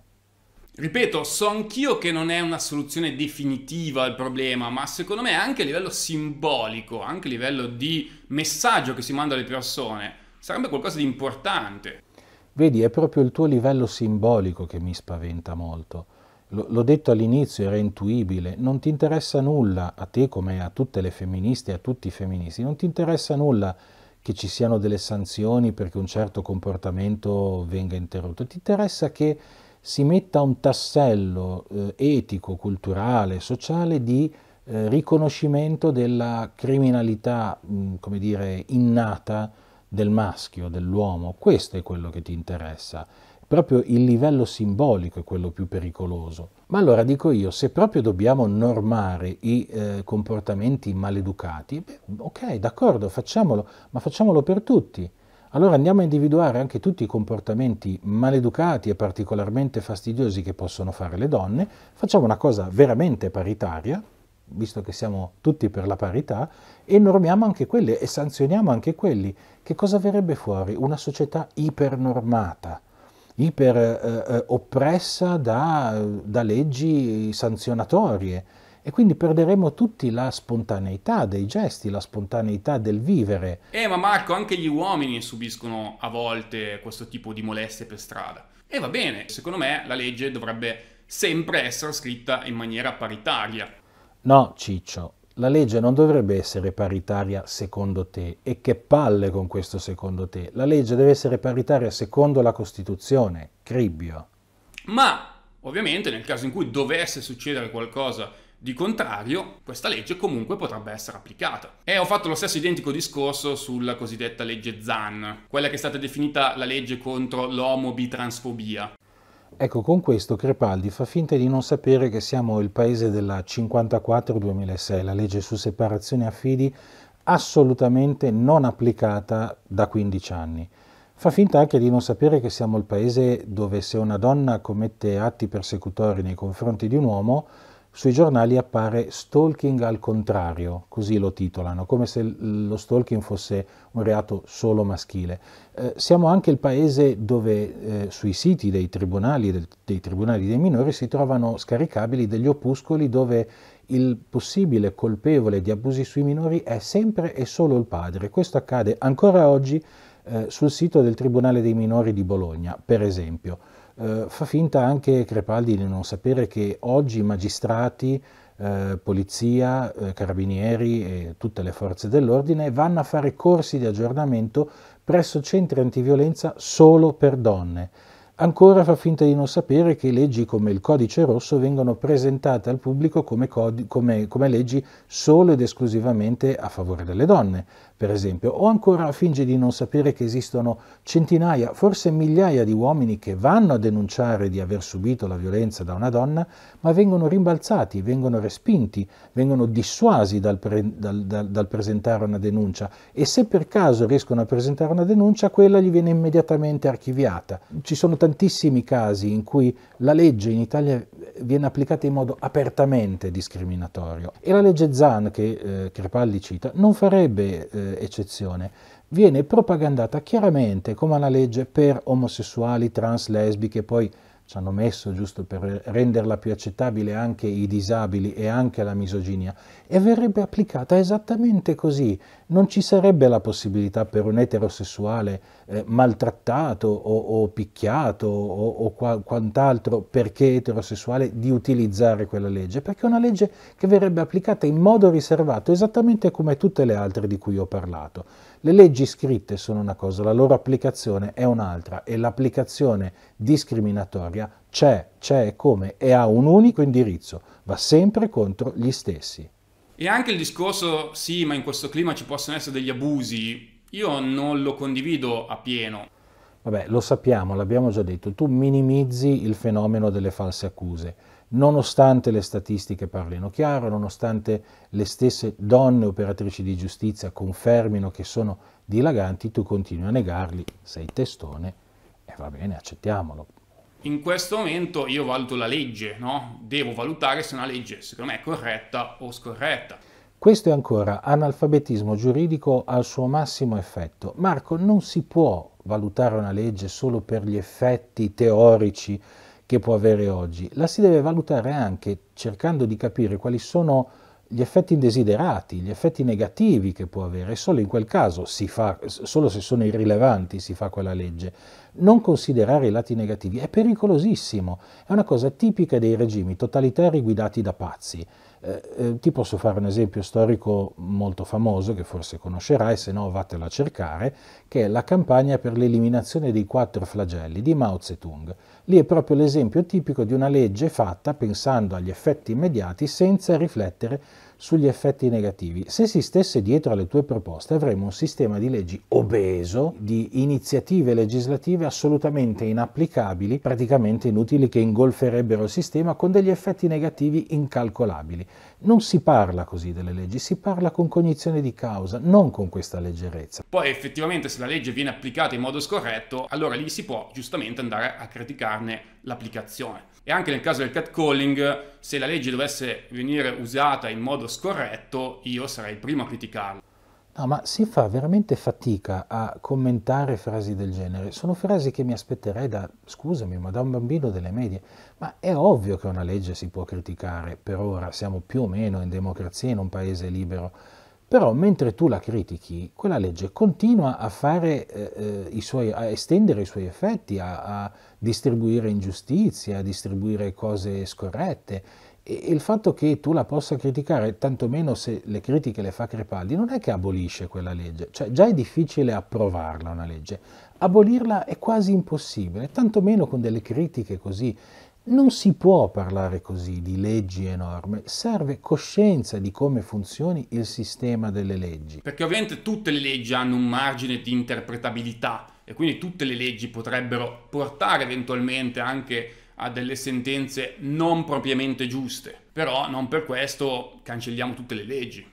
Ripeto, so anch'io che non è una soluzione definitiva al problema, ma secondo me anche a livello simbolico, anche a livello di messaggio che si manda alle persone, sarebbe qualcosa di importante. Vedi, è proprio il tuo livello simbolico che mi spaventa molto. L- l'ho detto all'inizio, era intuibile, non ti interessa nulla, a te come a tutte le femministe e a tutti i femministi, non ti interessa nulla che ci siano delle sanzioni perché un certo comportamento venga interrotto, ti interessa che si metta un tassello eh, etico, culturale, sociale di eh, riconoscimento della criminalità, mh, mm, come dire, innata del maschio, dell'uomo. Questo è quello che ti interessa. Proprio il livello simbolico è quello più pericoloso. Ma allora dico io, se proprio dobbiamo normare i eh, comportamenti maleducati, beh, ok, d'accordo, facciamolo, ma facciamolo per tutti allora andiamo a individuare anche tutti i comportamenti maleducati e particolarmente fastidiosi che possono fare le donne, facciamo una cosa veramente paritaria, visto che siamo tutti per la parità, e normiamo anche quelli e sanzioniamo anche quelli. Che cosa verrebbe fuori? Una società ipernormata, iper eh, eh oppressa da, da leggi sanzionatorie e quindi perderemo tutti la spontaneità dei gesti, la spontaneità del vivere. Eh, ma Marco, anche gli uomini subiscono a volte questo tipo di molestie per strada. E va bene, secondo me la legge dovrebbe sempre essere scritta in maniera paritaria. No, Ciccio, la legge non dovrebbe essere paritaria secondo te. E che palle con questo secondo te? La legge deve essere paritaria secondo la Costituzione, cribbio. Ma, ovviamente, nel caso in cui dovesse succedere qualcosa di contrario, questa legge comunque potrebbe essere applicata. E ho fatto lo stesso identico discorso sulla cosiddetta legge ZAN, quella che è stata definita la legge contro l'omo-bitransfobia. Ecco, con questo Crepaldi fa finta di non sapere che siamo il paese della 54-2006, la legge su separazione affidi assolutamente non applicata da 15 anni. Fa finta anche di non sapere che siamo il paese dove se una donna commette atti persecutori nei confronti di un uomo, sui giornali appare stalking al contrario, così lo titolano, come se lo stalking fosse un reato solo maschile. Eh, siamo anche il paese dove eh, sui siti dei tribunali, del, dei tribunali dei minori si trovano scaricabili degli opuscoli dove il possibile colpevole di abusi sui minori è sempre e solo il padre. Questo accade ancora oggi eh, sul sito del Tribunale dei minori di Bologna, per esempio eh, fa finta anche Crepaldi di non sapere che oggi magistrati, eh, polizia, eh, carabinieri e tutte le forze dell'ordine vanno a fare corsi di aggiornamento presso centri antiviolenza solo per donne ancora fa finta di non sapere che leggi come il codice rosso vengono presentate al pubblico come, codi, come, come, leggi solo ed esclusivamente a favore delle donne, per esempio, o ancora finge di non sapere che esistono centinaia, forse migliaia di uomini che vanno a denunciare di aver subito la violenza da una donna, ma vengono rimbalzati, vengono respinti, vengono dissuasi dal, pre, dal, dal, dal presentare una denuncia e se per caso riescono a presentare una denuncia, quella gli viene immediatamente archiviata. Ci sono t- tantissimi casi in cui la legge in Italia viene applicata in modo apertamente discriminatorio e la legge Zan, che eh, Crepalli cita, non farebbe eh, eccezione. Viene propagandata chiaramente come una legge per omosessuali, trans, lesbiche, poi ci hanno messo giusto per renderla più accettabile anche i disabili e anche la misoginia, e verrebbe applicata esattamente così. Non ci sarebbe la possibilità per un eterosessuale eh, maltrattato o, o, picchiato o, o qua, quant'altro perché eterosessuale di utilizzare quella legge, perché è una legge che verrebbe applicata in modo riservato, esattamente come tutte le altre di cui ho parlato. Le leggi scritte sono una cosa, la loro applicazione è un'altra e l'applicazione discriminatoria c'è, c'è e come e ha un unico indirizzo, va sempre contro gli stessi. E anche il discorso, sì, ma in questo clima ci possono essere degli abusi, io non lo condivido a pieno. Vabbè, lo sappiamo, l'abbiamo già detto, tu minimizzi il fenomeno delle false accuse nonostante le statistiche parlino chiaro, nonostante le stesse donne operatrici di giustizia confermino che sono dilaganti, tu continui a negarli, sei testone e va bene, accettiamolo. In questo momento io valuto la legge, no? Devo valutare se una legge secondo me è corretta o scorretta. Questo è ancora analfabetismo giuridico al suo massimo effetto. Marco, non si può valutare una legge solo per gli effetti teorici che può avere oggi, la si deve valutare anche cercando di capire quali sono gli effetti indesiderati, gli effetti negativi che può avere, e solo in quel caso si fa, solo se sono irrilevanti si fa quella legge. Non considerare i lati negativi è pericolosissimo, è una cosa tipica dei regimi totalitari guidati da pazzi. Eh, eh, ti posso fare un esempio storico molto famoso che forse conoscerai, se no vattelo a cercare, che è la campagna per l'eliminazione dei quattro flagelli di Mao Zedong. Lì è proprio l'esempio tipico di una legge fatta pensando agli effetti immediati senza riflettere sugli effetti negativi. Se si stesse dietro alle tue proposte avremmo un sistema di leggi obeso, di iniziative legislative assolutamente inapplicabili, praticamente inutili, che ingolferebbero il sistema con degli effetti negativi incalcolabili. Non si parla così delle leggi, si parla con cognizione di causa, non con questa leggerezza. Poi effettivamente se la legge viene applicata in modo scorretto, allora lì si può giustamente andare a criticarne l'applicazione. E anche nel caso del catcalling, se la legge dovesse venire usata in modo scorretto, io sarei il primo a criticarla. No, ma si fa veramente fatica a commentare frasi del genere. Sono frasi che mi aspetterei da, scusami, ma da un bambino delle medie. Ma è ovvio che una legge si può criticare, per ora siamo più o meno in democrazia, in un paese libero. Però mentre tu la critichi, quella legge continua a, fare, eh, eh suoi, a estendere i suoi effetti, a, a distribuire ingiustizie, a distribuire cose scorrette e il fatto che tu la possa criticare, tantomeno se le critiche le fa Crepaldi, non è che abolisce quella legge, cioè già è difficile approvarla una legge, abolirla è quasi impossibile, tantomeno con delle critiche così. Non si può parlare così di leggi e norme, serve coscienza di come funzioni il sistema delle leggi. Perché ovviamente tutte le leggi hanno un margine di interpretabilità e quindi tutte le leggi potrebbero portare eventualmente anche a delle sentenze non propriamente giuste, però non per questo cancelliamo tutte le leggi.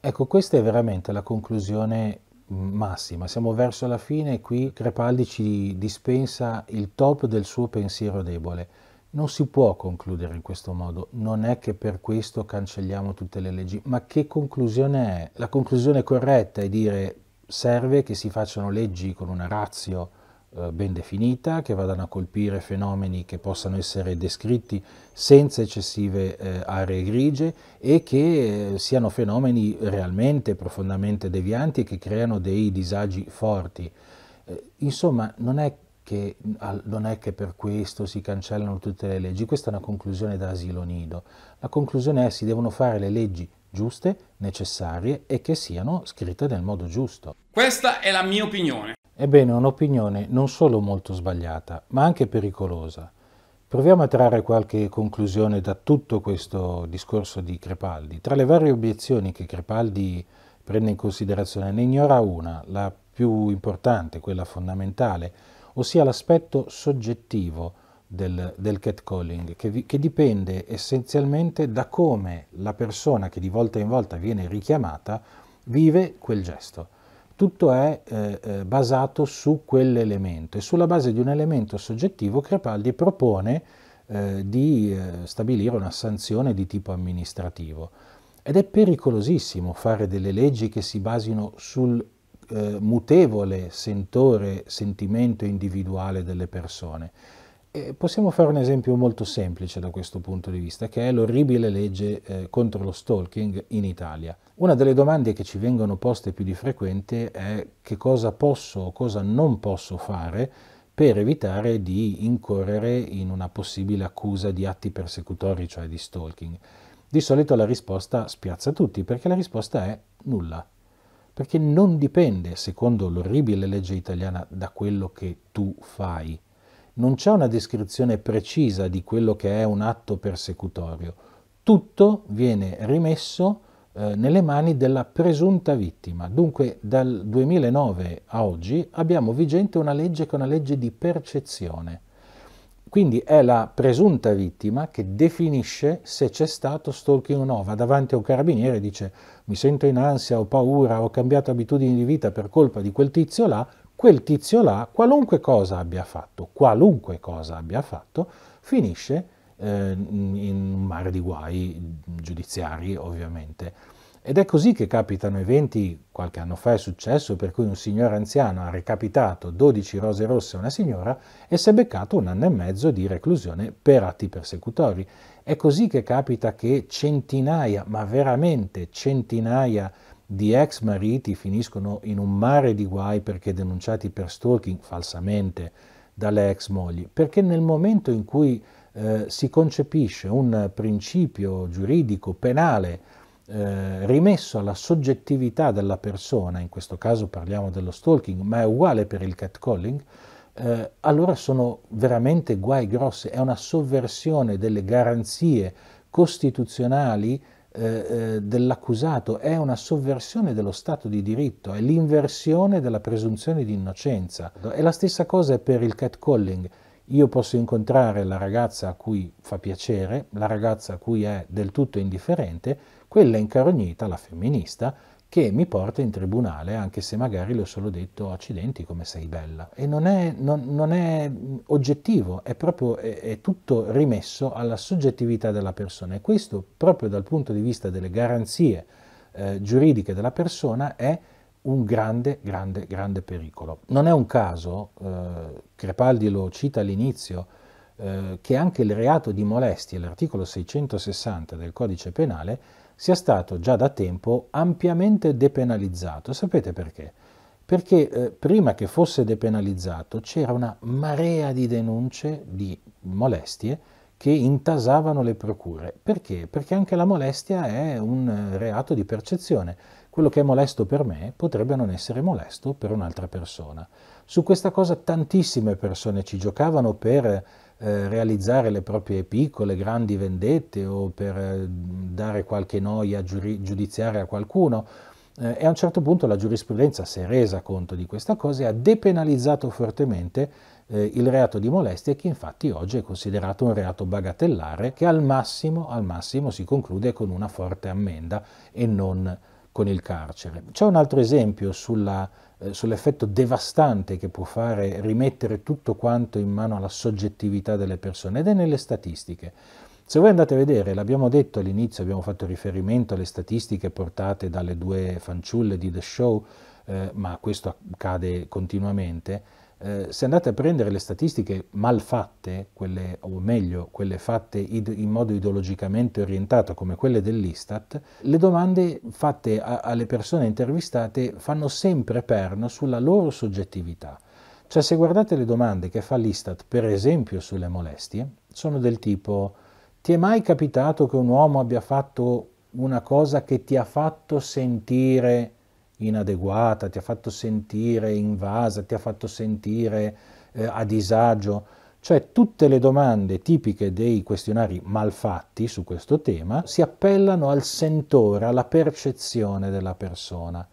Ecco, questa è veramente la conclusione massima, siamo verso la fine e qui Crepaldi ci dispensa il top del suo pensiero debole. Non si può concludere in questo modo, non è che per questo cancelliamo tutte le leggi, ma che conclusione è? La conclusione corretta è dire serve che si facciano leggi con una razio eh, ben definita, che vadano a colpire fenomeni che possano essere descritti senza eccessive eh, aree grigie e che eh, siano fenomeni realmente profondamente devianti e che creano dei disagi forti. Eh, insomma, non è, che, non è che per questo si cancellano tutte le leggi, questa è una conclusione da asilo nido. La conclusione è che si devono fare le leggi giuste, necessarie e che siano scritte nel modo giusto. Questa è la mia opinione. Ebbene, un'opinione non solo molto sbagliata, ma anche pericolosa. Proviamo a trarre qualche conclusione da tutto questo discorso di Crepaldi. Tra le varie obiezioni che Crepaldi prende in considerazione, ne ignora una, la più importante, quella fondamentale, ossia l'aspetto soggettivo del, del catcalling, che, che dipende essenzialmente da come la persona che di volta in volta viene richiamata vive quel gesto tutto è eh, eh, basato su quell'elemento e sulla base di un elemento soggettivo Crepaldi propone eh, di eh, stabilire una sanzione di tipo amministrativo. Ed è pericolosissimo fare delle leggi che si basino sul eh, mutevole sentore, sentimento individuale delle persone e eh, possiamo fare un esempio molto semplice da questo punto di vista, che è l'orribile legge eh, contro lo stalking in Italia. Una delle domande che ci vengono poste più di frequente è che cosa posso o cosa non posso fare per evitare di incorrere in una possibile accusa di atti persecutori, cioè di stalking. Di solito la risposta spiazza tutti, perché la risposta è nulla. Perché non dipende, secondo l'orribile legge italiana, da quello che tu fai non c'è una descrizione precisa di quello che è un atto persecutorio. Tutto viene rimesso eh, nelle mani della presunta vittima. Dunque dal 2009 a oggi abbiamo vigente una legge che è una legge di percezione. Quindi è la presunta vittima che definisce se c'è stato stalking o no. Va davanti a un carabiniere e dice mi sento in ansia, ho paura, ho cambiato abitudini di vita per colpa di quel tizio là, quel tizio là, qualunque cosa abbia fatto, qualunque cosa abbia fatto, finisce eh, in un mare di guai giudiziari, ovviamente. Ed è così che capitano eventi, qualche anno fa è successo, per cui un signore anziano ha recapitato 12 rose rosse a una signora e si è beccato un anno e mezzo di reclusione per atti persecutori. È così che capita che centinaia, ma veramente centinaia di ex mariti finiscono in un mare di guai perché denunciati per stalking falsamente dalle ex mogli, perché nel momento in cui eh, si concepisce un principio giuridico penale eh, rimesso alla soggettività della persona, in questo caso parliamo dello stalking, ma è uguale per il catcalling, eh, allora sono veramente guai grossi, è una sovversione delle garanzie costituzionali eh, eh, dell'accusato, è una sovversione dello Stato di diritto, è l'inversione della presunzione di innocenza. E la stessa cosa è per il catcalling. Io posso incontrare la ragazza a cui fa piacere, la ragazza a cui è del tutto indifferente, quella incarognita, la femminista, che mi porta in tribunale, anche se magari le ho solo detto accidenti come sei bella. E non è, non, non è oggettivo, è proprio è, è tutto rimesso alla soggettività della persona e questo proprio dal punto di vista delle garanzie eh, giuridiche della persona è un grande, grande, grande pericolo. Non è un caso, eh, Crepaldi lo cita all'inizio, eh, che anche il reato di molestia, l'articolo 660 del codice penale, sia stato già da tempo ampiamente depenalizzato. Sapete perché? Perché eh, prima che fosse depenalizzato c'era una marea di denunce di molestie che intasavano le procure. Perché? Perché anche la molestia è un eh, reato di percezione. Quello che è molesto per me potrebbe non essere molesto per un'altra persona. Su questa cosa tantissime persone ci giocavano per eh, realizzare le proprie piccole, grandi vendette o per eh, dare qualche noia giuri- giudiziaria a qualcuno. Eh, e a un certo punto la giurisprudenza si è resa conto di questa cosa e ha depenalizzato fortemente il reato di molestia che infatti oggi è considerato un reato bagatellare che al massimo, al massimo si conclude con una forte ammenda e non con il carcere. C'è un altro esempio sulla eh, sull'effetto devastante che può fare rimettere tutto quanto in mano alla soggettività delle persone ed è nelle statistiche. Se voi andate a vedere, l'abbiamo detto all'inizio, abbiamo fatto riferimento alle statistiche portate dalle due fanciulle di The Show, eh, ma questo accade continuamente, eh, se andate a prendere le statistiche mal fatte, quelle, o meglio, quelle fatte in modo ideologicamente orientato come quelle dell'Istat, le domande fatte a, alle persone intervistate fanno sempre perno sulla loro soggettività. Cioè se guardate le domande che fa l'Istat, per esempio sulle molestie, sono del tipo ti è mai capitato che un uomo abbia fatto una cosa che ti ha fatto sentire inadeguata, ti ha fatto sentire invasa, ti ha fatto sentire eh, a disagio, cioè tutte le domande tipiche dei questionari malfatti su questo tema si appellano al sentore, alla percezione della persona.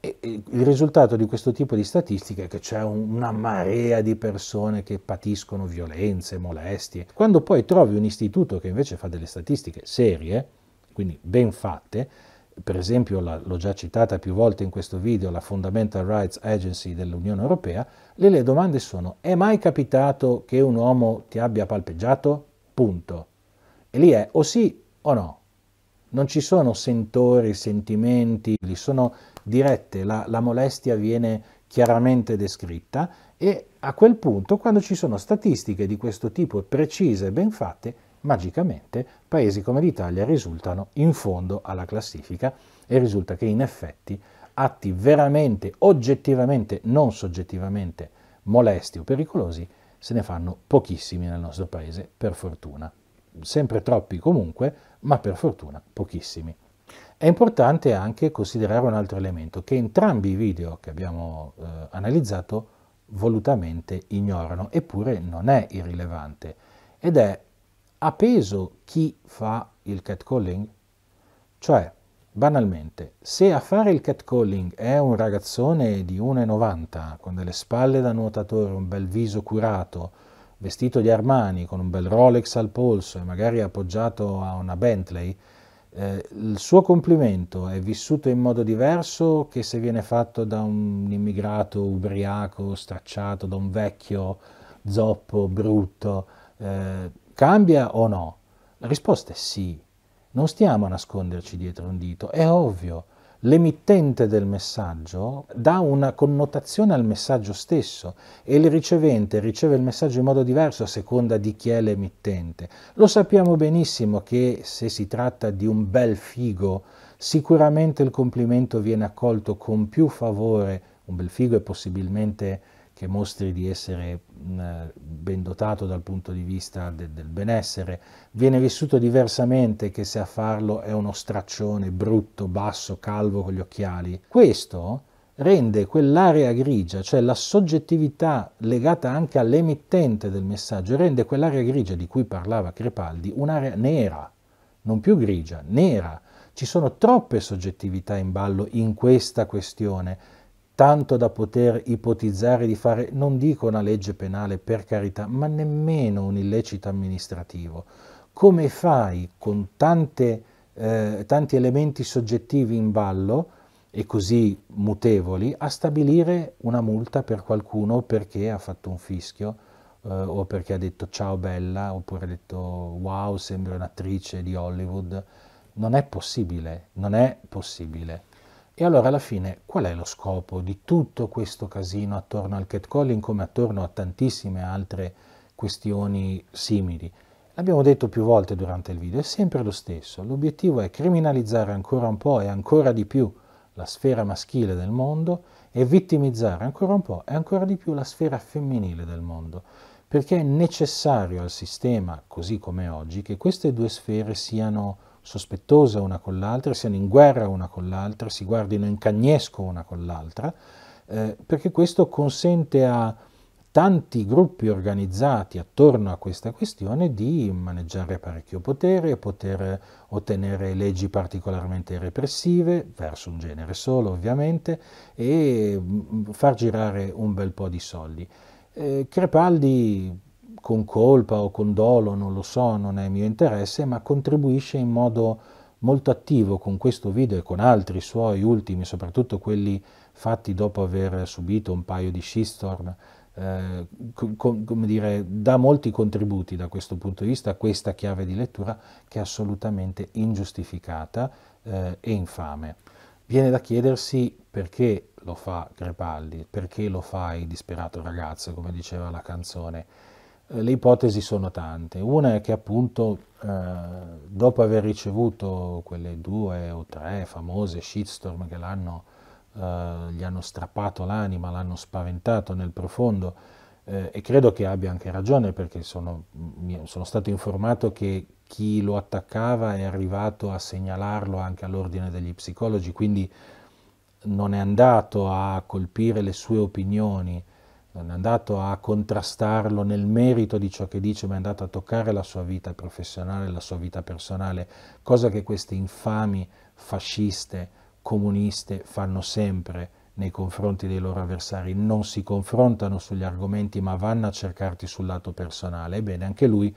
E il risultato di questo tipo di statistiche è che c'è una marea di persone che patiscono violenze, molestie. Quando poi trovi un istituto che invece fa delle statistiche serie, quindi ben fatte, per esempio la, l'ho già citata più volte in questo video, la Fundamental Rights Agency dell'Unione Europea, le, le domande sono è mai capitato che un uomo ti abbia palpeggiato? Punto. E lì è o sì o no. Non ci sono sentori, sentimenti, lì sono dirette, la, la molestia viene chiaramente descritta e a quel punto, quando ci sono statistiche di questo tipo precise e ben fatte, magicamente paesi come l'Italia risultano in fondo alla classifica e risulta che in effetti atti veramente, oggettivamente, non soggettivamente molesti o pericolosi se ne fanno pochissimi nel nostro paese, per fortuna. Sempre troppi comunque, ma per fortuna pochissimi. È importante anche considerare un altro elemento, che entrambi i video che abbiamo eh, analizzato volutamente ignorano, eppure non è irrilevante, ed è ha peso chi fa il catcalling? Cioè, banalmente, se a fare il catcalling è un ragazzone di 1,90 con delle spalle da nuotatore, un bel viso curato, vestito di Armani, con un bel Rolex al polso e magari appoggiato a una Bentley, eh, il suo complimento è vissuto in modo diverso che se viene fatto da un immigrato ubriaco, stracciato, da un vecchio zoppo, brutto. Eh, Cambia o no? La risposta è sì. Non stiamo a nasconderci dietro un dito, è ovvio. L'emittente del messaggio dà una connotazione al messaggio stesso e il ricevente riceve il messaggio in modo diverso a seconda di chi è l'emittente. Lo sappiamo benissimo che se si tratta di un bel figo, sicuramente il complimento viene accolto con più favore, un bel figo è possibilmente che mostri di essere ben dotato dal punto di vista de, del benessere, viene vissuto diversamente che se a farlo è uno straccione brutto, basso, calvo con gli occhiali. Questo rende quell'area grigia, cioè la soggettività legata anche all'emittente del messaggio, rende quell'area grigia di cui parlava Crepaldi un'area nera, non più grigia, nera. Ci sono troppe soggettività in ballo in questa questione tanto da poter ipotizzare di fare, non dico una legge penale per carità, ma nemmeno un illecito amministrativo. Come fai con tante, eh, tanti elementi soggettivi in ballo e così mutevoli a stabilire una multa per qualcuno perché ha fatto un fischio eh, o perché ha detto ciao bella oppure ha detto wow sembra un'attrice di Hollywood? Non è possibile, non è possibile. E allora alla fine qual è lo scopo di tutto questo casino attorno al catcalling come attorno a tantissime altre questioni simili? L'abbiamo detto più volte durante il video, è sempre lo stesso. L'obiettivo è criminalizzare ancora un po' e ancora di più la sfera maschile del mondo e vittimizzare ancora un po' e ancora di più la sfera femminile del mondo, perché è necessario al sistema, così come oggi, che queste due sfere siano sospettose una con l'altra, siano in guerra una con l'altra, si guardino in cagnesco una con l'altra, eh, perché questo consente a tanti gruppi organizzati attorno a questa questione di maneggiare parecchio potere, poter ottenere leggi particolarmente repressive, verso un genere solo ovviamente, e mm, far girare un bel po' di soldi. Eh, Crepaldi con colpa o con dolo, non lo so, non è mio interesse, ma contribuisce in modo molto attivo con questo video e con altri suoi ultimi, soprattutto quelli fatti dopo aver subito un paio di shitstorm, eh, com, come dire, dà molti contributi da questo punto di vista a questa chiave di lettura che è assolutamente ingiustificata eh, e infame. Viene da chiedersi perché lo fa Crepaldi, perché lo fa il disperato ragazzo, come diceva la canzone eh, le ipotesi sono tante. Una è che appunto eh, dopo aver ricevuto quelle due o tre famose shitstorm che l'hanno, eh, gli hanno strappato l'anima, l'hanno spaventato nel profondo, e credo che abbia anche ragione perché sono, sono stato informato che chi lo attaccava è arrivato a segnalarlo anche all'ordine degli psicologi, quindi non è andato a colpire le sue opinioni non è andato a contrastarlo nel merito di ciò che dice, ma è andato a toccare la sua vita professionale, la sua vita personale, cosa che queste infami fasciste, comuniste fanno sempre nei confronti dei loro avversari, non si confrontano sugli argomenti ma vanno a cercarti sul lato personale. Ebbene, anche lui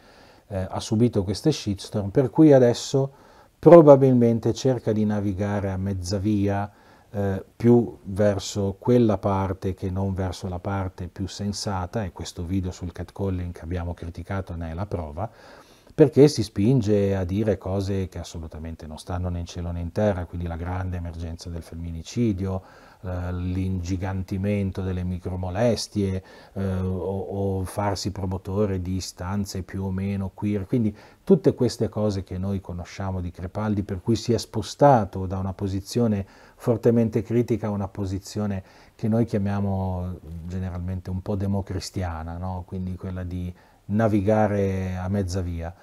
eh, ha subito queste shitstorm, per cui adesso probabilmente cerca di navigare a mezza via eh, più verso quella parte che non verso la parte più sensata, e questo video sul catcalling che abbiamo criticato ne è la prova, perché si spinge a dire cose che assolutamente non stanno né in cielo né in terra, quindi la grande emergenza del femminicidio, eh, l'ingigantimento delle micromolestie eh, o, o, farsi promotore di istanze più o meno queer, quindi tutte queste cose che noi conosciamo di Crepaldi per cui si è spostato da una posizione fortemente critica a una posizione che noi chiamiamo generalmente un po' democristiana, no? quindi quella di navigare a mezza via.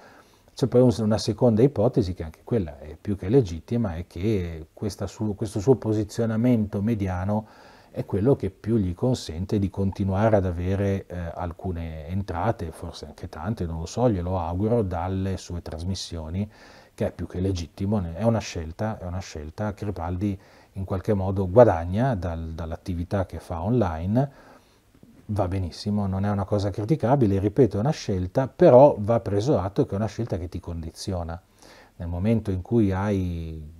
C'è poi una seconda ipotesi, che anche quella è più che legittima, è che su, questo suo posizionamento mediano è quello che più gli consente di continuare ad avere eh, alcune entrate, forse anche tante, non lo so, glielo auguro, dalle sue trasmissioni, che è più che legittimo, è una scelta, è una scelta. Crepaldi in qualche modo guadagna dal, dall'attività che fa online, va benissimo, non è una cosa criticabile, ripeto, è una scelta, però va preso atto che è una scelta che ti condiziona. Nel momento in cui hai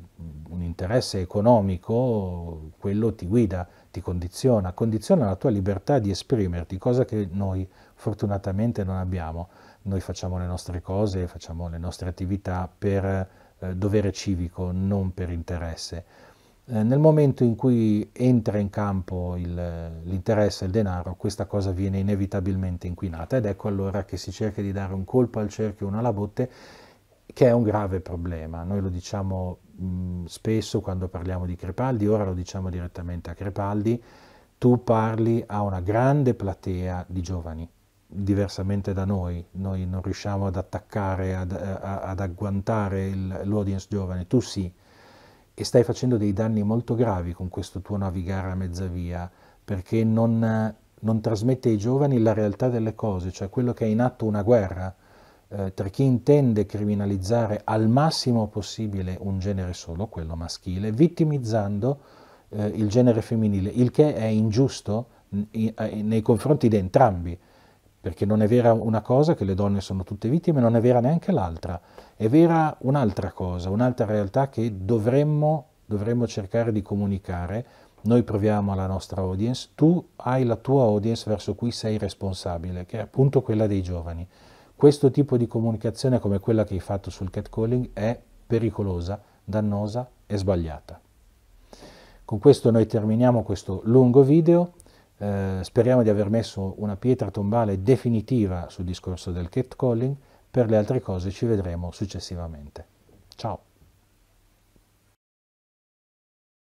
un interesse economico, quello ti guida, ti condiziona, condiziona la tua libertà di esprimerti, cosa che noi fortunatamente non abbiamo. Noi facciamo le nostre cose, facciamo le nostre attività per eh, dovere civico, non per interesse. Eh, nel momento in cui entra in campo il, l'interesse e il denaro, questa cosa viene inevitabilmente inquinata ed ecco allora che si cerca di dare un colpo al cerchio e uno alla botte, che è un grave problema. Noi lo diciamo mh, mm, spesso quando parliamo di Crepaldi, ora lo diciamo direttamente a Crepaldi, tu parli a una grande platea di giovani diversamente da noi, noi non riusciamo ad attaccare, ad, eh, ad agguantare il, l'audience giovane, tu sì, e stai facendo dei danni molto gravi con questo tuo navigare a mezza via, perché non, non trasmette ai giovani la realtà delle cose, cioè quello che è in atto una guerra eh, tra chi intende criminalizzare al massimo possibile un genere solo, quello maschile, vittimizzando eh, il genere femminile, il che è ingiusto mm, eh, nei confronti di entrambi perché non è vera una cosa che le donne sono tutte vittime, non è vera neanche l'altra, è vera un'altra cosa, un'altra realtà che dovremmo, dovremmo cercare di comunicare, noi proviamo la nostra audience, tu hai la tua audience verso cui sei responsabile, che è appunto quella dei giovani. Questo tipo di comunicazione come quella che hai fatto sul catcalling è pericolosa, dannosa e sbagliata. Con questo noi terminiamo questo lungo video eh, speriamo di aver messo una pietra tombale definitiva sul discorso del catcalling, per le altre cose ci vedremo successivamente. Ciao!